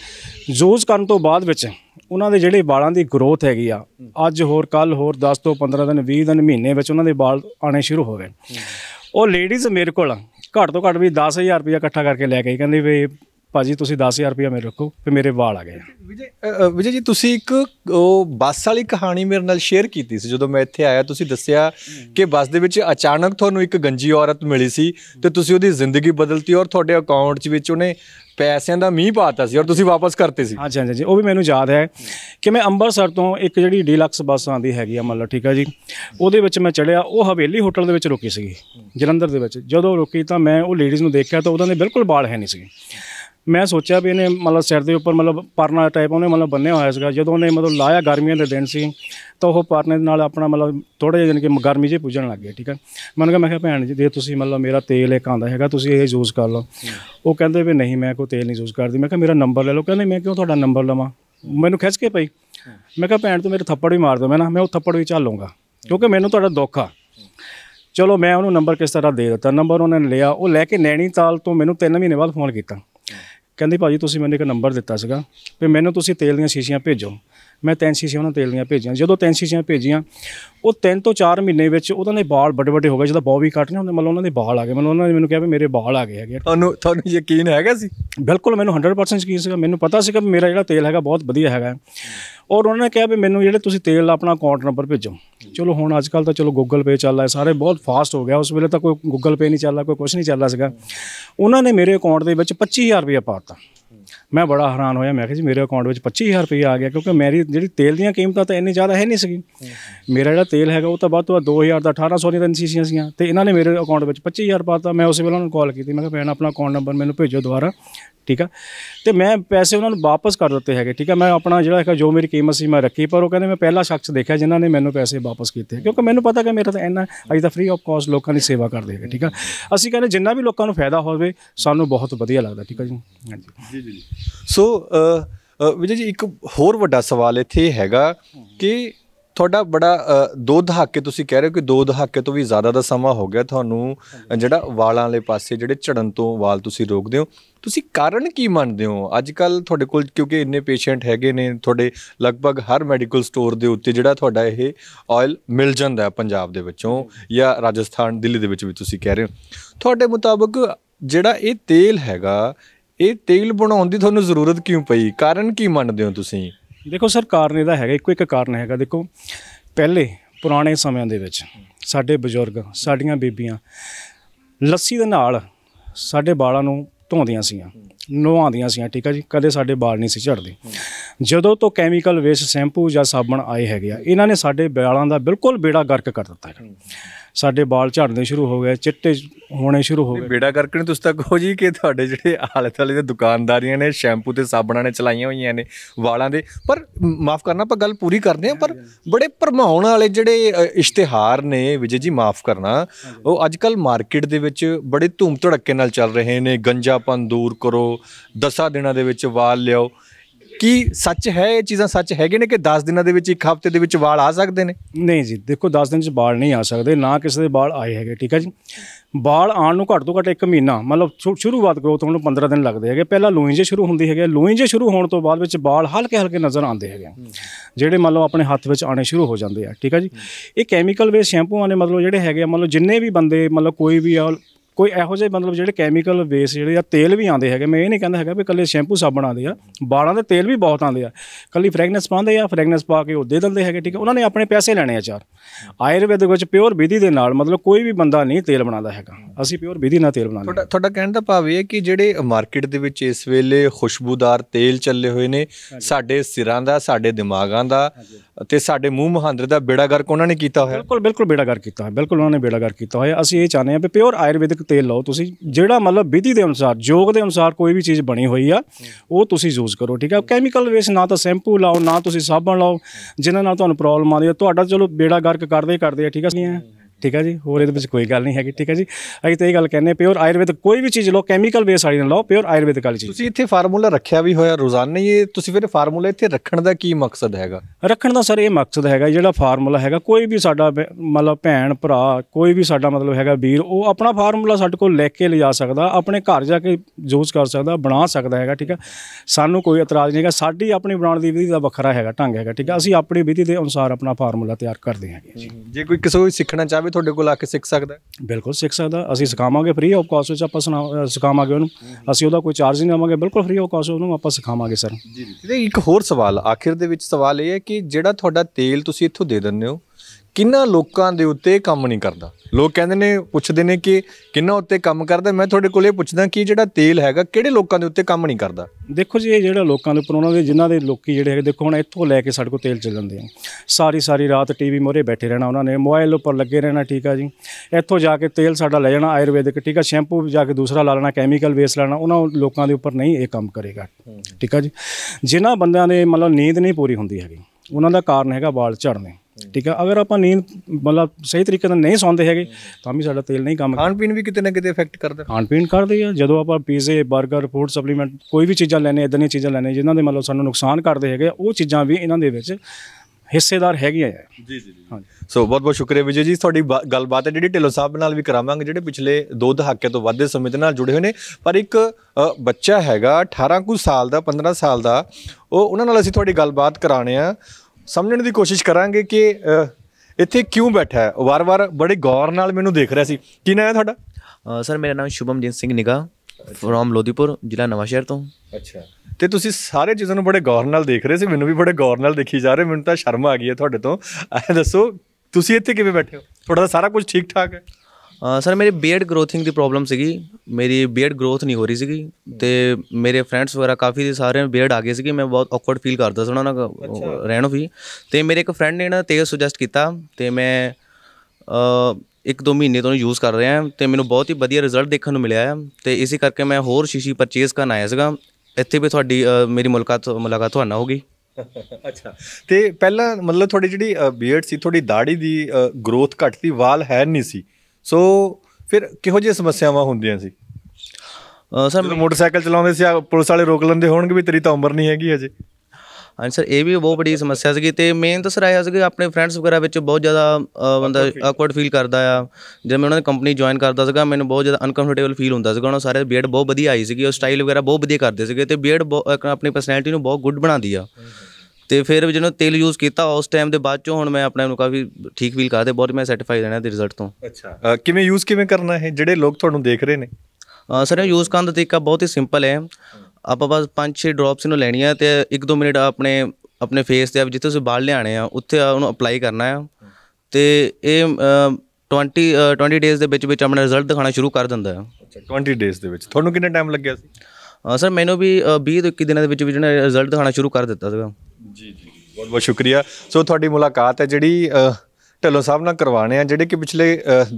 ਯੂਜ਼ ਕਰਨ ਤੋਂ ਬਾਅਦ ਵਿੱਚ ਉਹਨਾਂ ਦੇ ਜਿਹੜੇ ਵਾਲਾਂ ਦੀ ਗਰੋਥ ਹੈਗੀ ਆ ਅੱਜ ਹੋਰ ਕੱਲ ਹੋਰ 10 ਤੋਂ 15 ਦਿਨ 20 ਦਿਨ ਮਹੀਨੇ ਵਿੱਚ ਉਹਨਾਂ ਦੇ ਵਾਲ ਆਣੇ ਸ਼ੁਰੂ ਹੋ ਗਏ ਉਹ ਲੇਡੀਜ਼ ਮੇਰੇ ਕੋਲ ਘੱਟ ਤੋਂ ਘੱਟ ਵੀ 10000 ਰੁਪਇਆ ਇਕੱਠਾ ਕਰਕੇ ਲੈ ਕੇ ਕਹਿੰਦੇ ਕਹਿੰਦੀ ਵੀ ਭਾਜੀ ਤੁਸੀਂ 10000 ਰੁਪਏ ਮੇਰੇ ਰੱਖੋ ਤੇ ਮੇਰੇ ਵਾਲ ਆ ਗਏ ਵਿਜੇ ਵਿਜੇ ਜੀ ਤੁਸੀਂ ਇੱਕ ਉਹ ਬੱਸ ਵਾਲੀ ਕਹਾਣੀ ਮੇਰੇ ਨਾਲ ਸ਼ੇਅਰ ਕੀਤੀ ਸੀ ਜਦੋਂ ਮੈਂ ਇੱਥੇ ਆਇਆ ਤੁਸੀਂ ਦੱਸਿਆ ਕਿ ਬੱਸ ਦੇ ਵਿੱਚ ਅਚਾਨਕ ਤੁਹਾਨੂੰ ਇੱਕ ਗੰਜੀ ਔਰਤ ਮਿਲੀ ਸੀ ਤੇ ਤੁਸੀਂ ਉਹਦੀ ਜ਼ਿੰਦਗੀ ਬਦਲਤੀ ਔਰ ਤੁਹਾਡੇ ਅਕਾਊਂਟ 'ਚ ਵਿੱਚ ਉਹਨੇ ਪੈਸਿਆਂ ਦਾ ਮੀਂਹ ਪਾਤਾ ਸੀ ਔਰ ਤੁਸੀਂ ਵਾਪਸ ਕਰਤੇ ਸੀ ਹਾਂਜੀ ਹਾਂਜੀ ਉਹ ਵੀ ਮੈਨੂੰ ਯਾਦ ਹੈ ਕਿ ਮੈਂ ਅੰਮ੍ਰਿਤਸਰ ਤੋਂ ਇੱਕ ਜਿਹੜੀ ਡੀਲਕਸ ਬੱਸ ਆਂਦੀ ਹੈਗੀ ਆ ਮੰਨ ਲਓ ਠੀਕ ਆ ਜੀ ਉਹਦੇ ਵਿੱਚ ਮੈਂ ਚੜਿਆ ਉਹ ਹਵੇਲੀ ਹੋਟਲ ਦੇ ਵਿੱਚ ਰੁਕੀ ਸੀਗੀ ਜਲੰਧਰ ਦੇ ਵਿੱਚ ਜਦੋਂ ਰੁਕੀ ਤਾਂ ਮੈਂ ਉਹ ਲੇਡੀਜ਼ ਨੂੰ ਦੇਖਿਆ ਤਾਂ ਉਹਦਾਂ ਦੇ ਬਿਲਕੁਲ ਵਾਲ ਹੈ ਨਹੀਂ ਸੀ ਮੈਂ ਸੋਚਿਆ ਵੀ ਇਹਨੇ ਮਤਲਬ ਸਿਰ ਦੇ ਉੱਪਰ ਮਤਲਬ ਪਰਨਾ ਟਾਈਪ ਉਹਨੇ ਮਤਲਬ ਬੰਨਿਆ ਹੋਇਆ ਸੀਗਾ ਜਦੋਂ ਉਹਨੇ ਮਤਲਬ ਲਾਇਆ ਗਰਮੀਆਂ ਦੇ ਦਿਨ ਸੀ ਤਾਂ ਉਹ ਪਰਨੇ ਦੇ ਨਾਲ ਆਪਣਾ ਮਤਲਬ ਥੋੜਾ ਜਿਹਾ ਜਨ ਕਿ ਗਰਮੀ ਜੇ ਪੂਜਣ ਲੱਗ ਗਿਆ ਠੀਕ ਹੈ ਮਨ ਕਿਹਾ ਮੈਂ ਕਿਹਾ ਭੈਣ ਜੀ ਦੇ ਤੁਸੀਂ ਮਤਲਬ ਮੇਰਾ ਤੇਲ ਇੱਕ ਆਂਦਾ ਹੈਗਾ ਤੁਸੀਂ ਇਹ ਯੂਜ਼ ਕਰ ਲਓ ਉਹ ਕਹਿੰਦੇ ਵੀ ਨਹੀਂ ਮੈਂ ਕੋਈ ਤੇਲ ਨਹੀਂ ਯੂਜ਼ ਕਰਦੀ ਮੈਂ ਕਿਹਾ ਮੇਰਾ ਨੰਬਰ ਲੈ ਲਓ ਕਹਿੰਦੇ ਮੈਂ ਕਿਉਂ ਤੁਹਾਡਾ ਨੰਬਰ ਲਵਾਂ ਮੈਨੂੰ ਖਿੱਚ ਕੇ ਪਈ ਮੈਂ ਕਿਹਾ ਭੈਣ ਤੂੰ ਮੇਰੇ ਥੱਪੜ ਵੀ ਮਾਰ ਦੋ ਮੈਂ ਨਾ ਮੈਂ ਉਹ ਥੱਪੜ ਵੀ ਚੱਲ ਕਿਉਂਕਿ ਮੈਨੂੰ ਤੁਹਾਡਾ ਦੁੱਖ ਆ ਚਲੋ ਮੈਂ ਉਹਨੂੰ ਨੰਬਰ ਕਿਸ ਤਰ੍ਹਾਂ ਦੇ ਦਿੱਤਾ ਨੰਬਰ ਉਹਨੇ ਲਿਆ ਉਹ ਲੈ ਕੇ ਨੈਣੀਤਾਲ ਤੋਂ ਮੈਨੂੰ 3 ਮਹੀਨੇ ਬਾਅਦ ਫੋਨ ਕੀਤਾ ਕਹਿੰਦੇ ਭਾਜੀ ਤੁਸੀਂ ਮੈਨੂੰ ਇੱਕ ਨੰਬਰ ਦਿੱਤਾ ਸੀਗਾ ਵੀ ਮੈਨੂੰ ਤੁਸੀਂ ਤੇਲ ਦੀਆਂ ਸ਼ੀਸ਼ੀਆਂ ਭੇਜੋ ਮੈਂ ਤਿੰਨ ਸੀਸੀ ਉਹਨਾਂ ਤੇਲ ਦੀਆਂ ਭੇਜੀਆਂ ਜਦੋਂ ਤਿੰਨ ਸੀਸੀਆਂ ਭੇਜੀਆਂ ਉਹ ਤਿੰਨ ਤੋਂ ਚਾਰ ਮਹੀਨੇ ਵਿੱਚ ਉਹਨਾਂ ਦੇ ਵਾਲ ਵੱਡੇ ਵੱਡੇ ਹੋ ਗਏ ਜਦੋਂ ਬੌਬੀ ਕੱਟ ਨਹੀਂ ਹੁੰਦੇ ਮਤਲਬ ਉਹਨਾਂ ਦੇ ਵਾਲ ਆ ਗਏ ਮਤਲਬ ਉਹਨਾਂ ਨੇ ਮੈਨੂੰ ਕਿਹਾ ਵੀ ਮੇਰੇ ਵਾਲ ਆ ਗਏ ਹੈਗੇ ਤੁਹਾਨੂੰ ਤੁਹਾਨੂੰ ਯਕੀਨ ਹੈਗਾ ਸੀ ਬਿਲਕੁਲ ਮੈਨੂੰ 100% ਯਕੀਨ ਸੀਗਾ ਮੈਨੂੰ ਪਤਾ ਸੀਗਾ ਮੇਰਾ ਜਿਹੜਾ ਤੇਲ ਹੈਗਾ ਬਹੁਤ ਵਧੀਆ ਹੈਗਾ ਔਰ ਉਹਨਾਂ ਨੇ ਕਿਹਾ ਵੀ ਮੈਨੂੰ ਜਿਹੜੇ ਤੁਸੀਂ ਤੇਲ ਆਪਣਾ ਅਕਾਊਂਟ ਨੰਬਰ ਭੇਜੋ ਚਲੋ ਹੁਣ ਅੱਜ ਕੱਲ ਤਾਂ ਚਲੋ ਗੂਗਲ ਪੇ ਚੱਲਦਾ ਸਾਰੇ ਬਹੁਤ ਫਾਸਟ ਹੋ ਗਿਆ ਉਸ ਵੇਲੇ ਤਾਂ ਕੋਈ ਗੂਗਲ ਪੇ ਨਹੀਂ ਚੱਲਦਾ ਕੋਈ ਕੁਝ ਨਹੀਂ ਚੱਲਦਾ ਸੀਗਾ ਉਹਨਾਂ ਨੇ ਮੇਰੇ ਅਕਾਊਂਟ ਦੇ ਵਿੱਚ 25000 ਰੁਪਏ ਪਾਤਾ ਮੈਂ ਬੜਾ ਹੈਰਾਨ ਹੋਇਆ ਮੈਂ ਕਿਹਾ ਜੀ ਮੇਰੇ ਅਕਾਊਂਟ ਵਿੱਚ 25000 ਰੁਪਏ ਆ ਗਿਆ ਕਿਉਂਕਿ ਮੇਰੀ ਜਿਹੜੀ ਤੇਲ ਦੀਆਂ ਕੀਮਤਾਂ ਤਾਂ ਇੰਨੀ ਜ਼ਿਆਦਾ ਹੈ ਨਹੀਂ ਸੀਗੀ ਮੇਰਾ ਜਿਹੜਾ ਤੇਲ ਹੈਗਾ ਉਹ ਤਾਂ ਬਾਅਦ ਤੋਂ 2000 ਦਾ 1800 ਦੀਆਂ ਤਿੰਨ ਸੀਸੀਆਂ ਸੀਗੀਆਂ ਤੇ ਇਹਨਾਂ ਨੇ ਮੇਰੇ ਅਕਾਊਂਟ ਵਿੱਚ 25000 ਪਾਤਾ ਮੈਂ ਉਸੇ ਵੇਲੇ ਉਹਨਾਂ ਨੂੰ ਕਾਲ ਕੀਤੀ ਮੈਂ ਕਿਹਾ ਭੈਣ ਆਪਣਾ ਅਕਾਊਂਟ ਨੰਬਰ ਮੈਨੂੰ ਭੇਜੋ ਦੁਬਾਰਾ ਠੀਕ ਆ ਤੇ ਮੈਂ ਪੈਸੇ ਉਹਨਾਂ ਨੂੰ ਵਾਪਸ ਕਰ ਦਿੱਤੇ ਹੈਗੇ ਠੀਕ ਆ ਮੈਂ ਆਪਣਾ ਜਿਹੜਾ ਹੈਗਾ ਜੋ ਮੇਰੀ ਕੀਮਤ ਸੀ ਮੈਂ ਰੱਖੀ ਪਰ ਉਹ ਕਹਿੰਦੇ ਮੈਂ ਪਹਿਲਾ ਸ਼ਖਸ ਦੇਖਿਆ ਜਿਨ੍ਹਾਂ ਨੇ ਮੈਨੂੰ ਪੈਸੇ ਵਾਪਸ ਕੀਤੇ ਕਿਉਂਕਿ ਮੈਨੂੰ ਪਤਾ ਕਿ ਮੇਰਾ ਤਾਂ ਇੰਨਾ ਅੱਜ ਤਾਂ ਫ੍ਰੀ ਆਫ ਕਾਸਟ ਲੋਕਾਂ ਦੀ ਸੇਵਾ ਕਰਦੇ ਹੈਗੇ ਠੀਕ ਆ ਅਸੀਂ ਕਹਿੰਦੇ ਜਿੰਨਾ ਵੀ ਲੋਕਾਂ ਨੂੰ ਫਾਇਦਾ ਹੋਵੇ ਸਾਨੂੰ ਬਹੁਤ ਵਧੀਆ ਲੱਗਦਾ ਠੀਕ ਆ ਜੀ ਹਾਂਜੀ ਜੀ ਜੀ ਸੋ ਵਿਜੇ ਜੀ ਇੱਕ ਹੋਰ ਵੱਡਾ ਸਵਾਲ ਇੱਥੇ ਹੈਗਾ ਕਿ ਤੁਹਾਡਾ ਬੜਾ ਦੋ ਦਹਾਕੇ ਤੁਸੀਂ ਕਹਿ ਰਹੇ ਹੋ ਕਿ ਦੋ ਦਹਾਕੇ ਤੋਂ ਵੀ ਜ਼ਿਆਦਾ ਦਾ ਸਮਾਂ ਹੋ ਗਿਆ ਤੁਹਾਨੂੰ ਜਿਹੜਾ ਵਾਲਾਂ ਵਾਲੇ ਪਾਸੇ ਜਿਹੜੇ ਝੜਨ ਤੋਂ ਵਾਲ ਤੁਸੀਂ ਰੋਕਦੇ ਹੋ ਤੁਸੀਂ ਕਾਰਨ ਕੀ ਮੰਨਦੇ ਹੋ ਅੱਜ ਕੱਲ ਤੁਹਾਡੇ ਕੋਲ ਕਿਉਂਕਿ ਇੰਨੇ ਪੇਸ਼ੈਂਟ ਹੈਗੇ ਨੇ ਤੁਹਾਡੇ ਲਗਭਗ ਹਰ ਮੈਡੀਕਲ ਸਟੋਰ ਦੇ ਉੱਤੇ ਜਿਹੜਾ ਤੁਹਾਡਾ ਇਹ ਆਇਲ ਮਿਲ ਜਾਂਦਾ ਹੈ ਪੰਜਾਬ ਦੇ ਵਿੱਚੋਂ ਜਾਂ ਰਾਜਸਥਾਨ ਦਿੱਲੀ ਦੇ ਵਿੱਚ ਵੀ ਤੁਸੀਂ ਕਹਿ ਰਹੇ ਹੋ ਤੁਹਾਡੇ ਮੁਤਾਬਕ ਜਿਹੜਾ ਇਹ ਤੇਲ ਹੈਗਾ ਇਹ ਤੇਲ ਬਣਾਉਣ ਦੀ ਤੁਹਾਨੂੰ ਜ਼ਰੂਰਤ ਕਿਉਂ ਪਈ ਕਾਰਨ ਕੀ ਮੰਨਦੇ ਹੋ ਤੁਸੀਂ ਦੇਖੋ ਸਰ ਕਾਰਨ ਇਹਦਾ ਹੈਗਾ ਇੱਕੋ ਇੱਕ ਕਾਰਨ ਹੈਗਾ ਦੇਖੋ ਪਹਿਲੇ ਪੁਰਾਣੇ ਸਮਿਆਂ ਦੇ ਵਿੱਚ ਸਾਡੇ ਬਜ਼ੁਰਗ ਸਾਡੀਆਂ ਬੀਬੀਆਂ ਲੱਸੀ ਦੇ ਨਾਲ ਸਾਡੇ ਵਾਲਾਂ ਨੂੰ ਧੋਂਦੀਆਂ ਸੀਆਂ ਨਵਾਉਂਦੀਆਂ ਸੀਆਂ ਠੀਕ ਹੈ ਜੀ ਕਦੇ ਸਾਡੇ ਵਾਲ ਨਹੀਂ ਸੀ ਝੜਦੇ ਜਦੋਂ ਤੋਂ ਕੈਮੀਕਲ ਵੇਸ ਸ਼ੈਂਪੂ ਜਾਂ ਸਾਬਣ ਆਏ ਹੈਗੇ ਆ ਇਹਨਾਂ ਨੇ ਸਾਡੇ ਵਾਲਾਂ ਦਾ ਬਿਲਕੁਲ ਬੇੜਾ ਗਰਕ ਕਰ ਦਿੱਤਾ ਹੈ ਸਾਡੇ ਵਾਲ ਝੜਨੇ ਸ਼ੁਰੂ ਹੋ ਗਏ ਚਿੱਟੇ ਹੋਣੇ ਸ਼ੁਰੂ ਹੋ ਗਏ ਬੇੜਾ ਕਰਕੇ ਨੇ ਤੁਸੀਂ ਤਾਂ ਕਹੋ ਜੀ ਕਿ ਤੁਹਾਡੇ ਜਿਹੜੇ ਹਾਲੇ ਦੁਆਲੇ ਦੇ ਦੁਕਾਨਦਾਰੀਆਂ ਨੇ ਸ਼ੈਂਪੂ ਤੇ ਸਾਬਣਾਂ ਨੇ ਚਲਾਈਆਂ ਹੋਈਆਂ ਨੇ ਵਾਲਾਂ ਦੇ ਪਰ ਮਾਫ ਕਰਨਾ ਆਪਾਂ ਗੱਲ ਪੂਰੀ ਕਰਦੇ ਹਾਂ ਪਰ ਬੜੇ ਭਰਮਾਉਣ ਵਾਲੇ ਜਿਹੜੇ ਇਸ਼ਤਿਹਾਰ ਨੇ ਵਿਜੇ ਜੀ ਮਾਫ ਕਰਨਾ ਉਹ ਅੱਜ ਕੱਲ ਮਾਰਕੀਟ ਦੇ ਵਿੱਚ ਬੜੇ ਧੂਮ ਧੜੱਕੇ ਨਾਲ ਚੱਲ ਰਹੇ ਨੇ ਗੰਜਾਪਨ ਦੂਰ ਕਰੋ ਦਸਾਂ ਦਿਨਾਂ ਦੇ ਵਿੱਚ ਵਾਲ ਲਿਓ ਕੀ ਸੱਚ ਹੈ ਇਹ ਚੀਜ਼ਾਂ ਸੱਚ ਹੈਗੇ ਨੇ ਕਿ 10 ਦਿਨਾਂ ਦੇ ਵਿੱਚ ਇੱਕ ਹਫ਼ਤੇ ਦੇ ਵਿੱਚ ਵਾਲ ਆ ਸਕਦੇ ਨੇ ਨਹੀਂ ਜੀ ਦੇਖੋ 10 ਦਿਨ 'ਚ ਵਾਲ ਨਹੀਂ ਆ ਸਕਦੇ ਨਾ ਕਿਸੇ ਦੇ ਵਾਲ ਆਏ ਹੈਗੇ ਠੀਕ ਹੈ ਜੀ ਵਾਲ ਆਣ ਨੂੰ ਘੱਟ ਤੋਂ ਘੱਟ 1 ਮਹੀਨਾ ਮਤਲਬ ਸ਼ੁਰੂਆਤ ਕਰੋ ਹੋਣ ਨੂੰ 15 ਦਿਨ ਲੱਗਦੇ ਹੈਗੇ ਪਹਿਲਾਂ ਲੋਇੰਜ ਸ਼ੁਰੂ ਹੁੰਦੀ ਹੈਗੇ ਲੋਇੰਜ ਸ਼ੁਰੂ ਹੋਣ ਤੋਂ ਬਾਅਦ ਵਿੱਚ ਵਾਲ ਹਲਕੇ ਹਲਕੇ ਨਜ਼ਰ ਆਉਂਦੇ ਹੈਗੇ ਜਿਹੜੇ ਮਤਲਬ ਆਪਣੇ ਹੱਥ ਵਿੱਚ ਆਣੇ ਸ਼ੁਰੂ ਹੋ ਜਾਂਦੇ ਆ ਠੀਕ ਹੈ ਜੀ ਇਹ ਕੈਮੀਕਲ ਵੇ ਸ਼ੈਂਪੂਆਂ ਨੇ ਮਤਲਬ ਜਿਹੜੇ ਹੈਗੇ ਮਤਲਬ ਜਿੰਨੇ ਵੀ ਬੰਦੇ ਮਤਲਬ ਕੋਈ ਵੀ ਆ ਕੋਈ ਇਹੋ ਜਿਹੇ ਮਤਲਬ ਜਿਹੜੇ ਕੈਮੀਕਲ ਬੇਸ ਜਿਹੜੇ ਆ ਤੇਲ ਵੀ ਆਉਂਦੇ ਹੈਗੇ ਮੈਂ ਇਹ ਨਹੀਂ ਕਹਿੰਦਾ ਹੈਗਾ ਵੀ ਕੱਲੇ ਸ਼ੈਂਪੂ ਸਾਬਣ ਆਉਂਦੇ ਆ ਬਾਲਾਂ ਦੇ ਤੇਲ ਵੀ ਬਹੁਤ ਆਉਂਦੇ ਆ ਕੱਲੀ ਫ੍ਰੈਗਨੈਂਸ ਪਾਉਂਦੇ ਆ ਫ੍ਰੈਗਨੈਂਸ ਪਾ ਕੇ ਉਹ ਦੇ ਦਿੰਦੇ ਹੈਗੇ ਠੀਕ ਹੈ ਉਹਨਾਂ ਨੇ ਆਪਣੇ ਪੈਸੇ ਲੈਣੇ ਆ ਚਾਰ ਆਯੁਰਵੇਦ ਵਿੱਚ ਪਿਓਰ ਵਿਧੀ ਦੇ ਨਾਲ ਮਤਲਬ ਕੋਈ ਵੀ ਬੰਦਾ ਨਹੀਂ ਤੇਲ ਬਣਾਉਂਦਾ ਹੈਗਾ ਅਸੀਂ ਪਿਓਰ ਵਿਧੀ ਨਾਲ ਤੇਲ ਬਣਾਉਂਦੇ ਆ ਤੁਹਾਡਾ ਕਹਿਣ ਦਾ ਭਾਵ ਇਹ ਹੈ ਕਿ ਜਿਹੜੇ ਮਾਰਕੀਟ ਦੇ ਵਿੱਚ ਇਸ ਵੇਲੇ ਖੁਸ਼ਬੂਦਾਰ ਤੇਲ ਚੱਲੇ ਹੋਏ ਨੇ ਸਾਡੇ ਸਿਰਾਂ ਦਾ ਸਾਡੇ ਦਿਮਾਗਾਂ ਦਾ ਤੇ ਸਾਡੇ ਮੂੰਹ ਮਹਾਂਦਰ ਦਾ ਬੇੜਾ ਗਰਕ ਉਹਨਾਂ ਨੇ ਕੀਤਾ ਹੋਇਆ ਬਿਲਕੁਲ ਬਿਲਕੁਲ ਬੇੜਾ ਗਰਕ ਕੀਤਾ ਹੋਇਆ ਬਿਲਕੁਲ ਉਹਨਾਂ ਨੇ ਬੇੜਾ ਗਰਕ ਕੀਤਾ ਹੋਇਆ ਅਸੀਂ ਇਹ ਚਾਹੁੰਦੇ ਆ ਕਿ ਪਿਓਰ ਆਯੁਰਵੇਦਿਕ ਤੇਲ ਲਓ ਤੁਸੀਂ ਜਿਹੜਾ ਮਤਲਬ ਵਿਧੀ ਦੇ ਅਨੁਸਾਰ ਯੋਗ ਦੇ ਅਨੁਸਾਰ ਕੋਈ ਵੀ ਚੀਜ਼ ਬਣੀ ਹੋਈ ਆ ਉਹ ਤੁਸੀਂ ਯੂਜ਼ ਕਰੋ ਠੀਕ ਆ ਕੈਮੀਕਲ ਵੇਸ ਨਾ ਤਾਂ ਸ਼ੈਂਪੂ ਲਾਓ ਨਾ ਤੁਸੀਂ ਸਾਬਣ ਲਾਓ ਜਿਨ੍ਹਾਂ ਨਾਲ ਤੁਹਾਨੂੰ ਪ੍ਰੋਬਲਮ ਆਉਂਦੀ ਹੈ ਤੁਹਾਡਾ ਚਲੋ ਬੇੜਾ ਗਰਕ ਕਰਦੇ ਕਰਦੇ ਆ ਠੀਕ ਆ ਠੀਕ ਹੈ ਜੀ ਹੋਰ ਇਹਦੇ ਵਿੱਚ ਕੋਈ ਗੱਲ ਨਹੀਂ ਹੈਗੀ ਠੀਕ ਹੈ ਜੀ ਅਸੀਂ ਤਾਂ ਇਹ ਗੱਲ ਕਹਿੰਨੇ ਪਿਓਰ ਆਯੁਰਵੇਦ ਕੋਈ ਵੀ ਚੀਜ਼ ਲਓ ਕੈਮੀਕਲ ਬੇਸ ਵਾਲੀ ਨਾ ਲਓ ਪਿਓਰ ਆਯੁਰਵੇਦ ਵਾਲੀ ਚੀਜ਼ ਤੁਸੀਂ ਇੱਥੇ ਫਾਰਮੂਲਾ ਰੱਖਿਆ ਵੀ ਹੋਇਆ ਰੋਜ਼ਾਨਾ ਇਹ ਤੁਸੀਂ ਫਿਰ ਫਾਰਮੂਲਾ ਇੱਥੇ ਰੱਖਣ ਦਾ ਕੀ ਮਕਸਦ ਹੈਗਾ ਰੱਖਣ ਦਾ ਸਰ ਇਹ ਮਕਸਦ ਹੈਗਾ ਜਿਹੜਾ ਫਾਰਮੂਲਾ ਹੈਗਾ ਕੋਈ ਵੀ ਸਾਡਾ ਮਤਲਬ ਭੈਣ ਭਰਾ ਕੋਈ ਵੀ ਸਾਡਾ ਮਤਲਬ ਹੈਗਾ ਵੀਰ ਉਹ ਆਪਣਾ ਫਾਰਮੂਲਾ ਸਾਡੇ ਕੋਲ ਲੈ ਕੇ ਲਿਜਾ ਸਕਦਾ ਆਪਣੇ ਘਰ ਜਾ ਕੇ ਜੋਸ ਕਰ ਸਕਦਾ ਬਣਾ ਸਕਦਾ ਹੈਗਾ ਠੀਕ ਹੈ ਸਾਨੂੰ ਕੋਈ ਇਤਰਾਜ਼ ਨਹੀਂ ਹੈਗਾ ਸਾਡੀ ਆਪਣੀ ਬਣਾਉਣ ਦੀ ਵਿਧੀ ਦਾ ਵੱਖਰਾ ਹੈਗਾ ਢੰਗ ਹੈਗਾ ਠੀਕ ਹੈ ਅਸੀਂ ਆਪਣੀ ਵਿਧੀ ਦੇ ਅਨੁਸਾਰ ਆਪਣਾ ਫਾਰਮੂਲਾ ਤਿਆਰ ਕਰਦੇ ਹਾਂ ਜੀ ਜੇ ਕੋਈ ਕਿਸੇ ਕੋਈ ਸਿੱਖਣਾ ਚਾਹੇ ਤੁਹਾਡੇ ਕੋਲ ਆ ਕੇ ਸਿੱਖ ਸਕਦਾ ਬਿਲਕੁਲ ਸਿੱਖ ਸਕਦਾ ਅਸੀਂ ਸਿਖਾਵਾਂਗੇ ਫ੍ਰੀ ਆਫ ਕਾਸਟ ਵਿੱਚ ਆਪਾਂ ਸਿਖਾਵਾਂਗੇ ਉਹਨੂੰ ਅਸੀਂ ਉਹਦਾ ਕੋਈ ਚਾਰਜ ਨਹੀਂ ਲਵਾਂਗੇ ਬਿਲਕੁਲ ਫ੍ਰੀ ਆਫ ਕਾਸਟ ਉਹਨੂੰ ਆਪਾਂ ਸਿਖਾਵਾਂਗੇ ਸਰ ਜੀ ਇੱਕ ਹੋਰ ਸਵਾਲ ਆਖਿਰ ਦੇ ਵਿੱਚ ਸਵਾਲ ਇਹ ਹੈ ਕਿ ਜਿਹੜਾ ਤੁਹਾਡਾ ਤੇਲ ਤੁਸੀਂ ਇੱਥੋਂ ਦੇ ਦਿੰਦੇ ਹੋ ਕਿੰਨਾ ਲੋਕਾਂ ਦੇ ਉੱਤੇ ਕੰਮ ਨਹੀਂ ਕਰਦਾ ਲੋਕ ਕਹਿੰਦੇ ਨੇ ਪੁੱਛਦੇ ਨੇ ਕਿ ਕਿੰਨਾ ਉੱਤੇ ਕੰਮ ਕਰਦਾ ਮੈਂ ਤੁਹਾਡੇ ਕੋਲ ਇਹ ਪੁੱਛਦਾ ਕਿ ਜਿਹੜਾ ਤੇਲ ਹੈਗਾ ਕਿਹੜੇ ਲੋਕਾਂ ਦੇ ਉੱਤੇ ਕੰਮ ਨਹੀਂ ਕਰਦਾ ਦੇਖੋ ਜੀ ਇਹ ਜਿਹੜਾ ਲੋਕਾਂ ਦੇ ਉੱਪਰ ਉਹਨਾਂ ਦੇ ਜਿਨ੍ਹਾਂ ਦੇ ਲੋਕੀ ਜਿਹੜੇ ਹੈਗੇ ਦੇਖੋ ਹੁਣ ਇੱਥੋਂ ਲੈ ਕੇ ਸਾਡੇ ਕੋਲ ਤੇਲ ਚੱਲ ਜਾਂਦੇ ਆ ਸਾਰੀ ਸਾਰੀ ਰਾਤ ਟੀਵੀ ਮੋਰੇ ਬੈਠੇ ਰਹਿਣਾ ਉਹਨਾਂ ਨੇ ਮੋਬਾਈਲ ਉੱਪਰ ਲੱਗੇ ਰਹਿਣਾ ਠੀਕ ਆ ਜੀ ਇੱਥੋਂ ਜਾ ਕੇ ਤੇਲ ਸਾਡਾ ਲੈ ਜਾਣਾ ਆਯੁਰਵੈਦਿਕ ਠੀਕ ਆ ਸ਼ੈਂਪੂ ਜਾ ਕੇ ਦੂਸਰਾ ਲਾ ਲੈਣਾ ਕੈਮੀਕਲ ਵੇਸ ਲੈਣਾ ਉਹਨਾਂ ਲੋਕਾਂ ਦੇ ਉੱਪਰ ਨਹੀਂ ਇਹ ਕੰਮ ਕਰੇਗਾ ਠੀਕ ਆ ਜੀ ਜਿਨ੍ਹਾਂ ਬੰਦਿਆਂ ਦੇ ਮਤਲਬ ਨੀਂਦ ਨਹੀਂ ਪੂਰੀ ਹੁੰਦੀ ਹੈਗੀ ਉਹਨਾਂ ਦਾ ਕਾਰਨ ਹੈਗਾ ਵਾਲ ਝੜਨੇ ਠੀਕ ਆ ਅਗਰ ਆਪਾਂ ਨੀਂਦ ਮਤਲਬ ਸਹੀ ਤਰੀਕੇ ਨਾਲ ਨਹੀਂ ਸੌਂਦੇ ਹੈਗੇ ਤਾਂ ਵੀ ਸਾਡਾ ਤੇਲ ਨਹੀਂ ਕੰਮ ਖਾਣ ਪੀਣ ਵੀ ਕਿਤੇ ਨਾ ਕਿਤੇ ਇਫੈਕਟ ਕਰਦਾ ਖਾਣ ਪੀਣ ਕਰਦੇ ਆ ਜਦੋਂ ਆਪਾਂ ਪੀਜ਼ੇ 버ਗਰ ਫੂਡ ਸਪਲੀਮੈਂਟ ਕੋਈ ਵੀ ਚੀਜ਼ਾਂ ਲੈਣੇ ਇਦਾਂ ਦੀਆਂ ਚੀਜ਼ਾਂ ਲੈਣੇ ਜਿਨ੍ਹਾਂ ਦੇ ਮਤਲਬ ਸਾਨੂੰ ਨੁਕਸਾਨ ਕਰਦੇ ਹੈਗੇ ਉਹ ਚੀਜ਼ਾਂ ਵੀ ਇਹਨਾਂ ਦੇ ਵਿੱਚ ਹਿੱਸੇਦਾਰ ਹੈਗੀਆਂ ਆ ਜੀ ਜੀ ਹਾਂਜੀ ਸੋ ਬਹੁਤ ਬਹੁਤ ਸ਼ੁਕਰੀਆ ਵਿਜੇ ਜੀ ਤੁਹਾਡੀ ਗੱਲਬਾਤ ਹੈ ਜਿਹੜੀ ਢਿੱਲੋ ਸਾਹਿਬ ਨਾਲ ਵੀ ਕਰਾਵਾਂਗੇ ਜਿਹੜੇ ਪਿਛਲੇ ਦੋ ਦਹਾਕੇ ਤੋਂ ਵੱਧ ਸਮੇਂ ਦੇ ਨਾਲ ਜੁੜੇ ਹੋਏ ਨੇ ਪਰ ਇੱਕ ਬੱਚਾ ਹੈਗਾ 18 ਕੁ ਸਾਲ ਦਾ 15 ਸਾਲ ਦਾ ਉਹ ਉਹਨਾਂ ਨਾਲ ਅਸੀਂ ਤੁਹਾਡੀ ਗੱਲਬਾਤ ਕਰਾਣੇ ਆ ਸਮਝਣ ਦੀ ਕੋਸ਼ਿਸ਼ ਕਰਾਂਗੇ ਕਿ ਇੱਥੇ ਕਿਉਂ ਬੈਠਾ ਹੈ ਵਾਰ-ਵਾਰ ਬੜੇ ਗੌਰ ਨਾਲ ਮੈਨੂੰ ਦੇਖ ਰਿਹਾ ਸੀ ਕੀ ਨਾਮ ਹੈ ਤੁਹਾਡਾ ਸਰ ਮੇਰਾ ਨਾਮ ਸ਼ੁਭਮਜੀਤ ਸਿੰਘ ਨਿਗਾ ਫਰੋਮ ਲੋਦੀਪੁਰ ਜ਼ਿਲ੍ਹਾ ਨਵਾਂਸ਼ਹਿਰ ਤੋਂ ਅੱਛਾ ਤੇ ਤੁਸੀਂ ਸਾਰੇ ਚੀਜ਼ਾਂ ਨੂੰ ਬੜੇ ਗੌਰ ਨਾਲ ਦੇਖ ਰਹੇ ਸੀ ਮੈਨੂੰ ਵੀ ਬੜੇ ਗੌਰ ਨਾਲ ਦੇਖੀ ਜਾ ਰਹੇ ਮੈਨੂੰ ਤਾਂ ਸ਼ਰਮ ਆ ਗਈ ਹੈ ਤੁਹਾਡੇ ਤੋਂ ਐ ਦੱਸੋ ਤੁਸੀਂ ਇੱਥੇ ਕਿਵੇਂ ਬੈਠੇ ਹੋ ਤੁਹਾਡਾ ਸਾਰਾ ਕੁਝ ਠੀਕ ਠਾਕ ਹੈ ਸਰ ਮੇਰੇ ਬੀਅਰਡ ਗਰੋਥਿੰਗ ਦੀ ਪ੍ਰੋਬਲਮ ਸੀਗੀ ਮੇਰੀ ਬੀਅਰਡ ਗਰੋਥ ਨਹੀਂ ਹੋ ਰਹੀ ਸੀਗੀ ਤੇ ਮੇਰੇ ਫਰੈਂਡਸ ਵਗੈਰਾ ਕਾਫੀ ਦੇ ਸਾਰੇ ਬੀਅਰਡ ਆ ਗਏ ਸੀਗੇ ਮੈਂ ਬਹੁਤ ਔਕਵਰਡ ਫੀਲ ਕਰਦਾ ਸੀ ਉਹਨਾਂ ਨਾਲ ਰਹਿਣ ਵੀ ਤੇ ਮੇਰੇ ਇੱਕ ਫਰੈਂਡ ਨੇ ਨਾ ਤੇਲ ਸੁਜੈਸਟ ਕੀਤਾ ਤੇ ਮੈਂ ਇੱਕ ਦੋ ਮਹੀਨੇ ਤੋਂ ਯੂਜ਼ ਕਰ ਰਿਹਾ ਤੇ ਮੈਨੂੰ ਬਹੁਤ ਹੀ ਵਧੀਆ ਰਿਜ਼ਲਟ ਦੇਖਣ ਨੂੰ ਮਿਲਿਆ ਹੈ ਤੇ ਇਸੇ ਕਰਕੇ ਮੈਂ ਹੋਰ ਸ਼ੀਸ਼ੀ ਪਰਚੇਸ ਕਰਨ ਆਇਆ ਸੀਗਾ ਇੱਥੇ ਵੀ ਤੁਹਾਡੀ ਮੇਰੀ ਮੁਲਾਕਾਤ ਮੁਲਾਕਾਤ ਤੁਹਾਨੂੰ ਹੋਗੀ ਅੱਛਾ ਤੇ ਪਹਿਲਾਂ ਮਤਲਬ ਤੁਹਾਡੀ ਜਿਹੜੀ ਬੀਅਰਡ ਸੀ ਤੁਹਾਡੀ ਦਾੜੀ ਦੀ ਗਰੋਥ ਘਟਦੀ ਵਾਲ ਹੈ ਨਹੀਂ ਸੀ ਸੋ ਫਿਰ ਕਿਹੋ ਜਿਹੇ ਸਮੱਸਿਆਵਾਂ ਹੁੰਦੀਆਂ ਸੀ ਸਰ ਮੋਟਰਸਾਈਕਲ ਚਲਾਉਂਦੇ ਸੀ ਪੁਲਿਸ ਵਾਲੇ ਰੋਕ ਲੈਂਦੇ ਹੋਣਗੇ ਵੀ ਤੇਰੀ ਤਾਂ ਉਮਰ ਨਹੀਂ ਹੈਗੀ ਅਜੇ ਹਾਂ ਸਰ ਇਹ ਵੀ ਬਹੁਤ ਵੱਡੀ ਸਮੱਸਿਆ ਸੀ ਤੇ ਮੇਨ ਤਾਂ ਸਰ ਆਇਆ ਸੀ ਕਿ ਆਪਣੇ ਫਰੈਂਡਸ ਵਗੈਰਾ ਵਿੱਚ ਬਹੁਤ ਜ਼ਿਆਦਾ ਬੰਦਾ ਆਕਵਰਡ ਫੀਲ ਕਰਦਾ ਆ ਜਦ ਮੈਂ ਉਹਨਾਂ ਦੀ ਕੰਪਨੀ ਜੁਆਇਨ ਕਰਦਾ ਸੀਗਾ ਮੈਨੂੰ ਬਹੁਤ ਜ਼ਿਆਦਾ ਅਨਕੰਫਰਟੇਬਲ ਫੀਲ ਹੁੰਦਾ ਸੀਗਾ ਉਹਨਾਂ ਸਾਰੇ ਬੀਅਰਡ ਬਹੁਤ ਵਧੀਆ ਆਈ ਸੀਗੀ ਉਹ ਸਟਾਈਲ ਵਗੈਰਾ ਬਹੁਤ ਵਧੀਆ ਕਰਦੇ ਸੀਗੇ ਤੇ ਬੀਅਰਡ ਆਪਣੀ ਪਰਸਨੈਲਿਟੀ ਨੂੰ ਬਹੁਤ ਗੁੱਡ ਬਣਾਉਂਦੀ ਆ ਤੇ ਫਿਰ ਜਦੋਂ ਤੇਲ ਯੂਜ਼ ਕੀਤਾ ਉਸ ਟਾਈਮ ਦੇ ਬਾਅਦ ਚੋਂ ਹੁਣ ਮੈਂ ਆਪਣੇ ਨੂੰ ਕਾਫੀ ਠੀਕ ਫੀਲ ਕਰਦੇ ਬਹੁਤ ਮੈਂ ਸੈਟੀਸਫਾਈ ਰਹਿਣਾ ਦੇ ਰਿਜ਼ਲਟ ਤੋਂ ਅੱਛਾ ਕਿਵੇਂ ਯੂਜ਼ ਕਿਵੇਂ ਕਰਨਾ ਹੈ ਜਿਹੜੇ ਲੋਕ ਤੁਹਾਨੂੰ ਦੇਖ ਰਹੇ ਨੇ ਸਰ ਇਹ ਯੂਜ਼ ਕਰਨ ਦਾ ਤਰੀਕਾ ਬਹੁਤ ਹੀ ਸਿੰਪਲ ਹੈ ਆਪਾਂ ਬਸ 5-6 ਡ੍ਰੌਪਸ ਨੂੰ ਲੈਣੀਆਂ ਤੇ 1-2 ਮਿੰਟ ਆਪਣੇ ਆਪਣੇ ਫੇਸ ਤੇ ਜਿੱਥੇ ਤੁਸੀਂ ਵਾਲ ਲਿਆਣੇ ਆ ਉੱਥੇ ਉਹਨੂੰ ਅਪਲਾਈ ਕਰਨਾ ਹੈ ਤੇ ਇਹ 20 20 ਡੇਸ ਦੇ ਵਿੱਚ ਵਿੱਚ ਆਪਣਾ ਰਿਜ਼ਲਟ ਦਿਖਾਣਾ ਸ਼ੁਰੂ ਕਰ ਦਿੰਦਾ ਹੈ ਅੱਛਾ 20 ਡੇਸ ਦੇ ਵਿੱਚ ਤੁਹਾਨੂੰ ਕਿੰਨਾ ਟਾਈਮ ਲੱਗਿਆ ਸੀ ਸਰ ਮੈਨੂੰ ਵੀ 20 ਤੋਂ 21 ਦਿਨਾਂ ਦੇ ਵਿੱਚ ਵੀ ਜਿਹੜਾ ਰਿਜ਼ਲਟ ਦਿਖਾਣਾ ਸ਼ੁਰੂ ਕਰ ਦਿੱਤਾ ਸੀਗਾ ਜੀ ਜੀ ਬਹੁਤ ਬਹੁਤ ਸ਼ੁਕਰੀਆ ਸੋ ਤੁਹਾਡੀ ਮੁਲਾਕਾਤ ਹੈ ਜਿਹੜੀ ਢੱਲੋ ਸਾਹਿਬ ਨਾਲ ਕਰਵਾਣੇ ਆ ਜਿਹੜੇ ਕਿ ਪਿਛਲੇ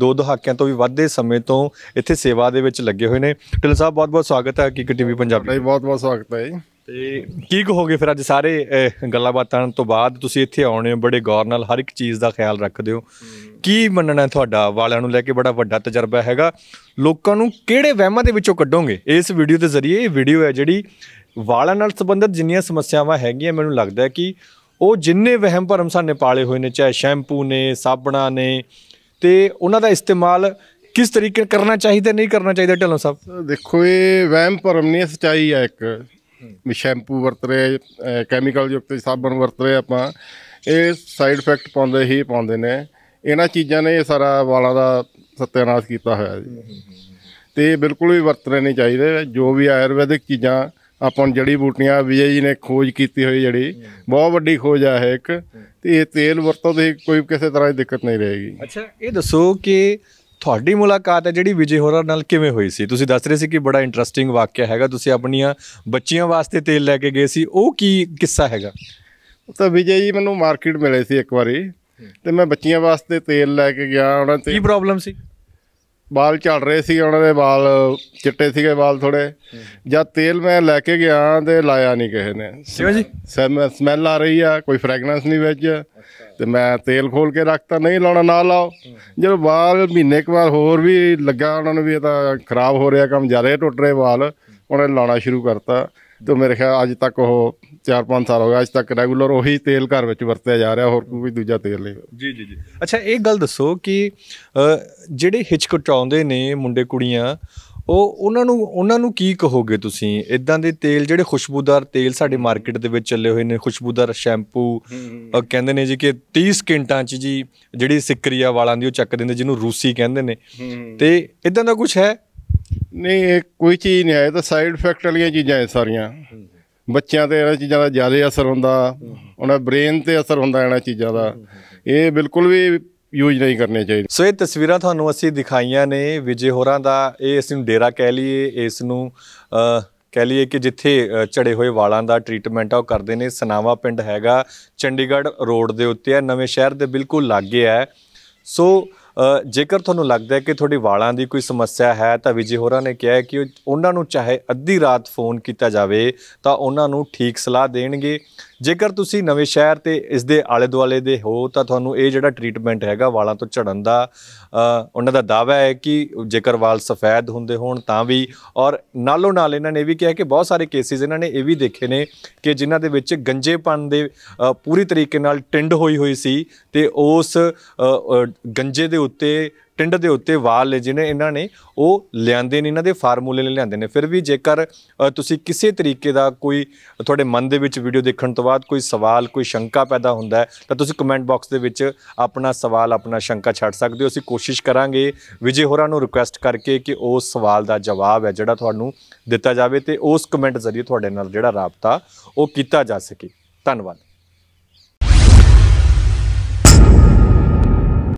ਦੋ ਦਹਾਕਿਆਂ ਤੋਂ ਵੀ ਵੱਧੇ ਸਮੇਂ ਤੋਂ ਇੱਥੇ ਸੇਵਾ ਦੇ ਵਿੱਚ ਲੱਗੇ ਹੋਏ ਨੇ ਢੱਲੋ ਸਾਹਿਬ ਬਹੁਤ ਬਹੁਤ ਸਵਾਗਤ ਹੈ ਹਕੀਕਤ ਟੀਵੀ ਪੰਜਾਬੀ ਦਾ ਬਹੁਤ ਬਹੁਤ ਸਵਾਗਤ ਹੈ ਜੀ ਤੇ ਕੀ ਕਹੋਗੇ ਫਿਰ ਅੱਜ ਸਾਰੇ ਗੱਲਾਂ ਬਾਤਾਂ ਤੋਂ ਬਾਅਦ ਤੁਸੀਂ ਇੱਥੇ ਆਉਣੇ ਹੋ ਬੜੇ ਗੌਰ ਨਾਲ ਹਰ ਇੱਕ ਚੀਜ਼ ਦਾ ਖਿਆਲ ਰੱਖਦੇ ਹੋ ਕੀ ਮੰਨਣਾ ਤੁਹਾਡਾ ਵਾਲਿਆਂ ਨੂੰ ਲੈ ਕੇ ਬੜਾ ਵੱਡਾ ਤਜਰਬਾ ਹੈਗਾ ਲੋਕਾਂ ਨੂੰ ਕਿਹੜੇ ਵਹਿਮਾਂ ਦੇ ਵਿੱਚੋਂ ਕੱਢੋਗੇ ਇਸ ਵੀਡੀਓ ਦੇ ਜ਼ਰੀਏ ਇਹ ਵੀਡੀਓ ਹੈ ਜਿਹੜੀ ਵਾਲਾਂ ਨਾਲ ਸੰਬੰਧਿਤ ਜਿੰਨੀਆਂ ਸਮੱਸਿਆਵਾਂ ਹੈਗੀਆਂ ਮੈਨੂੰ ਲੱਗਦਾ ਕਿ ਉਹ ਜਿੰਨੇ ਵਹਿਮ ਭਰਮ ਸਾਨੇ ਪਾਲੇ ਹੋਏ ਨੇ ਚਾਹੇ ਸ਼ੈਂਪੂ ਨੇ ਸਾਬਣਾ ਨੇ ਤੇ ਉਹਨਾਂ ਦਾ ਇਸਤੇਮਾਲ ਕਿਸ ਤਰੀਕੇ ਨਾਲ ਕਰਨਾ ਚਾਹੀਦਾ ਨਹੀਂ ਕਰਨਾ ਚਾਹੀਦਾ ਢਲੋਂ ਸਾਹਿਬ ਦੇਖੋ ਇਹ ਵਹਿਮ ਭਰਮ ਨਹੀਂ ਸਚਾਈ ਹੈ ਇੱਕ ਵੀ ਸ਼ੈਂਪੂ ਵਰਤ ਰਹੇ ਕੈਮੀਕਲ ਯੁਕਤ ਸਾਬਣ ਵਰਤ ਰਹੇ ਆਪਾਂ ਇਹ ਸਾਈਡ ਇਫੈਕਟ ਪਾਉਂਦੇ ਹੀ ਪਾਉਂਦੇ ਨੇ ਇਹਨਾਂ ਚੀਜ਼ਾਂ ਨੇ ਇਹ ਸਾਰਾ ਵਾਲਾਂ ਦਾ ਸਤਿਆਨਾਸ਼ ਕੀਤਾ ਹੋਇਆ ਜੀ ਤੇ ਬਿਲਕੁਲ ਵੀ ਵਰਤਣੇ ਨਹੀਂ ਚਾਹੀਦੇ ਜੋ ਵੀ ਆਯੁਰਵੈਦਿਕ ਚੀਜ਼ਾਂ ਆਪਾਂ ਜੜੀ ਬੂਟੀਆਂ ਵਿਜੇ ਜੀ ਨੇ ਖੋਜ ਕੀਤੀ ਹੋਈ ਜੜੀ ਬਹੁਤ ਵੱਡੀ ਖੋਜ ਆ ਹੈ ਇੱਕ ਤੇ ਇਹ ਤੇਲ ਵਰਤੋਂ ਦੇ ਕੋਈ ਕਿਸੇ ਤਰ੍ਹਾਂ ਦੀ ਦਿੱਕਤ ਨਹੀਂ ਰਹੇਗੀ ਅੱਛਾ ਇਹ ਦੱਸੋ ਕਿ ਤੁਹਾਡੀ ਮੁਲਾਕਾਤ ਹੈ ਜਿਹੜੀ ਵਿਜੇ ਹੋਰ ਨਾਲ ਕਿਵੇਂ ਹੋਈ ਸੀ ਤੁਸੀਂ ਦੱਸ ਰਹੇ ਸੀ ਕਿ ਬੜਾ ਇੰਟਰਸਟਿੰਗ ਵਾਕਿਆ ਹੈਗਾ ਤੁਸੀਂ ਆਪਣੀਆਂ ਬੱਚੀਆਂ ਵਾਸਤੇ ਤੇਲ ਲੈ ਕੇ ਗਏ ਸੀ ਉਹ ਕੀ ਕਿੱਸਾ ਹੈਗਾ ਤਾਂ ਵਿਜੇ ਜੀ ਮੈਨੂੰ ਮਾਰਕੀਟ ਮਿਲੇ ਸੀ ਇੱਕ ਵਾਰੀ ਤੇ ਮੈਂ ਬੱਚੀਆਂ ਵਾਸਤੇ ਤੇਲ ਲੈ ਕੇ ਗਿਆ ਉਹਨਾਂ ਤੇ ਕੀ ਪ੍ਰੋਬਲਮ ਸੀ ਵਾਲ ਝੜ ਰਹੇ ਸੀ ਉਹਨਾਂ ਦੇ ਵਾਲ ਚਿੱਟੇ ਸੀਗੇ ਵਾਲ ਥੋੜੇ ਜਦ ਤੇਲ ਮੈਂ ਲੈ ਕੇ ਗਿਆ ਤੇ ਲਾਇਆ ਨਹੀਂ ਕਿਸੇ ਨੇ ਸਿਓ ਜੀ ਸਮੈਲ ਆ ਰਹੀ ਆ ਕੋਈ ਫ੍ਰੈਗਰੈਂਸ ਨਹੀਂ ਵਿੱਚ ਤੇ ਮੈਂ ਤੇਲ ਖੋਲ ਕੇ ਰੱਖਤਾ ਨਹੀਂ ਲਾਉਣਾ ਨਾ ਲਾਓ ਜਦੋਂ ਵਾਲ ਮਹੀਨੇ ਇੱਕ ਵਾਰ ਹੋਰ ਵੀ ਲੱਗਾ ਉਹਨਾਂ ਨੂੰ ਵੀ ਇਹ ਤਾਂ ਖਰਾਬ ਹੋ ਰਿਹਾ ਕੰਮ ਜਾ ਟੁੱਟ ਰਹੇ ਵਾਲ ਉਹਨੇ ਲਾਉਣਾ ਸ਼ੁਰੂ ਕਰਤਾ ਤੇ ਮੇਰੇ ਖਿਆਲ ਅੱਜ ਤੱਕ ਉਹ 4-5 ਸਾਲ ਹੋ ਗਏ ਅੱਜ ਤੱਕ ਰੈਗੂਲਰ ਉਹੀ ਤੇਲ ਘਰ ਵਿੱਚ ਵਰਤਿਆ ਜਾ ਰਿਹਾ ਹੋਰ ਕੋਈ ਦੂਜਾ ਤੇਲ ਨਹੀਂ ਜੀ ਜੀ ਜੀ ਅੱਛਾ ਇਹ ਗੱਲ ਦੱਸੋ ਕਿ ਜਿਹੜੇ ਹਿਚਕਚਾਉਂਦੇ ਨੇ ਮੁੰਡੇ ਕੁੜੀਆਂ ਉਹ ਉਹਨਾਂ ਨੂੰ ਉਹਨਾਂ ਨੂੰ ਕੀ ਕਹੋਗੇ ਤੁਸੀਂ ਇਦਾਂ ਦੇ ਤੇਲ ਜਿਹੜੇ ਖੁਸ਼ਬੂਦਾਰ ਤੇਲ ਸਾਡੇ ਮਾਰਕੀਟ ਦੇ ਵਿੱਚ ਚੱਲੇ ਹੋਏ ਨੇ ਖੁਸ਼ਬੂਦਾਰ ਸ਼ੈਂਪੂ ਕਹਿੰਦੇ ਨੇ ਜੀ ਕਿ 30 ਸਕਿੰਟਾਂ 'ਚ ਜੀ ਜਿਹੜੀ ਸਿਕਰੀਆ ਵਾਲਾਂ ਦੀ ਉਹ ਚੱਕ ਦਿੰਦੇ ਜਿਹਨੂੰ ਰੂਸੀ ਕਹਿੰਦੇ ਨੇ ਤੇ ਇਦਾਂ ਦਾ ਕੁਝ ਹੈ ਨਹੀਂ ਕੋਈ ਚੀਜ਼ ਨਹੀਂ ਹੈ ਤਾਂ ਸਾਈਡ ਇਫੈਕਟ ਵਾਲੀਆਂ ਚੀਜ਼ਾਂ ਐ ਸਾਰੀਆਂ ਬੱਚਿਆਂ ਤੇ ਇਹਨਾਂ ਚੀਜ਼ਾਂ ਦਾ ਜ਼ਿਆਦਾ ਅਸਰ ਹੁੰਦਾ ਉਹਨਾਂ ਬ੍ਰੇਨ ਤੇ ਅਸਰ ਹੁੰਦਾ ਇਹਨਾਂ ਚੀਜ਼ਾਂ ਦਾ ਇਹ ਬਿਲਕੁਲ ਵੀ ਯੂਜ ਨਹੀਂ ਕਰਨੇ ਚਾਹੀਦੇ ਸੋ ਇਹ ਤਸਵੀਰਾਂ ਤੁਹਾਨੂੰ ਅਸੀਂ ਦਿਖਾਈਆਂ ਨੇ ਵਿਜੇ ਹੋਰਾਂ ਦਾ ਇਹ ਅਸੀਂ ਡੇਰਾ ਕਹਿ ਲਈਏ ਇਸ ਨੂੰ ਕਹਿ ਲਈਏ ਕਿ ਜਿੱਥੇ ਚੜੇ ਹੋਏ ਵਾਲਾਂ ਦਾ ਟ੍ਰੀਟਮੈਂਟ ਆ ਉਹ ਕਰਦੇ ਨੇ ਸਨਾਵਾ ਪਿੰਡ ਹੈਗਾ ਚੰਡੀਗੜ੍ਹ ਰੋਡ ਦੇ ਉੱਤੇ ਹੈ ਨਵੇਂ ਸ਼ਹਿਰ ਦੇ ਬਿਲਕੁਲ ਲਾਗੇ ਹੈ ਸੋ ਜੇਕਰ ਤੁਹਾਨੂੰ ਲੱਗਦਾ ਹੈ ਕਿ ਤੁਹਾਡੀ ਵਾਲਾਂ ਦੀ ਕੋਈ ਸਮੱਸਿਆ ਹੈ ਤਾਂ ਵਿਜੇ ਹੋਰਾਂ ਨੇ ਕਿਹਾ ਕਿ ਉਹਨਾਂ ਨੂੰ ਚਾਹੇ ਅੱਧੀ ਰਾਤ ਫੋਨ ਕੀਤਾ ਜਾਵੇ ਤਾਂ ਉਹਨਾਂ ਨੂੰ ਠੀਕ ਸਲਾਹ ਦੇਣਗੇ ਜੇਕਰ ਤੁਸੀਂ ਨਵੇਂ ਸ਼ਹਿਰ ਤੇ ਇਸ ਦੇ ਆਲੇ ਦੁਆਲੇ ਦੇ ਹੋ ਤਾਂ ਤੁਹਾਨੂੰ ਇਹ ਜਿਹੜਾ ਟ੍ਰੀਟਮੈਂਟ ਹੈਗਾ ਵਾਲਾਂ ਤੋਂ ਝੜਨ ਦਾ ਉਹਨਾਂ ਦਾ ਦਾਵਾ ਹੈ ਕਿ ਜੇਕਰ ਵਾਲ ਸਫੈਦ ਹੁੰਦੇ ਹੋਣ ਤਾਂ ਵੀ ਔਰ ਨਾਲੋਂ ਨਾਲ ਇਹਨਾਂ ਨੇ ਵੀ ਕਿਹਾ ਕਿ ਬਹੁਤ ਸਾਰੇ ਕੇਸਿਸ ਇਹਨਾਂ ਨੇ ਇਹ ਵੀ ਦੇਖੇ ਨੇ ਕਿ ਜਿਨ੍ਹਾਂ ਦੇ ਵਿੱਚ ਗੰਜੇਪਨ ਦੇ ਪੂਰੀ ਤਰੀਕੇ ਨਾਲ ਟਿੰਡ ਹੋਈ ਹੋਈ ਸੀ ਤੇ ਉਸ ਗੰਜੇ ਦੇ ਉੱਤੇ ਟਿੰਡ ਦੇ ਉੱਤੇ ਵਾਲ ਲੈ ਜਿਹਨੇ ਇਹਨਾਂ ਨੇ ਉਹ ਲਿਆਂਦੇ ਨੇ ਇਹਨਾਂ ਦੇ ਫਾਰਮੂਲੇ ਨੇ ਲਿਆਂਦੇ ਨੇ ਫਿਰ ਵੀ ਜੇਕਰ ਤੁਸੀਂ ਕਿਸੇ ਤਰੀਕੇ ਦਾ ਕੋਈ ਤੁਹਾਡੇ ਮਨ ਦੇ ਵਿੱਚ ਵੀਡੀਓ ਦੇਖਣ ਤੋਂ ਬਾਅਦ ਕੋਈ ਸਵਾਲ ਕੋਈ ਸ਼ੰਕਾ ਪੈਦਾ ਹੁੰਦਾ ਹੈ ਤਾਂ ਤੁਸੀਂ ਕਮੈਂਟ ਬਾਕਸ ਦੇ ਵਿੱਚ ਆਪਣਾ ਸਵਾਲ ਆਪਣਾ ਸ਼ੰਕਾ ਛੱਡ ਸਕਦੇ ਹੋ ਅਸੀਂ ਕੋਸ਼ਿਸ਼ ਕਰਾਂਗੇ ਵਿਜੇ ਹੋਰਾਂ ਨੂੰ ਰਿਕੁਐਸਟ ਕਰਕੇ ਕਿ ਉਸ ਸਵਾਲ ਦਾ ਜਵਾਬ ਹੈ ਜਿਹੜਾ ਤੁਹਾਨੂੰ ਦਿੱਤਾ ਜਾਵੇ ਤੇ ਉਸ ਕਮੈਂਟ ਜ਼ਰੀਏ ਤੁਹਾਡੇ ਨਾਲ ਜਿਹੜਾ ਰਾਬਤਾ ਉਹ ਕੀਤਾ ਜਾ ਸਕੇ ਧੰਨਵਾਦ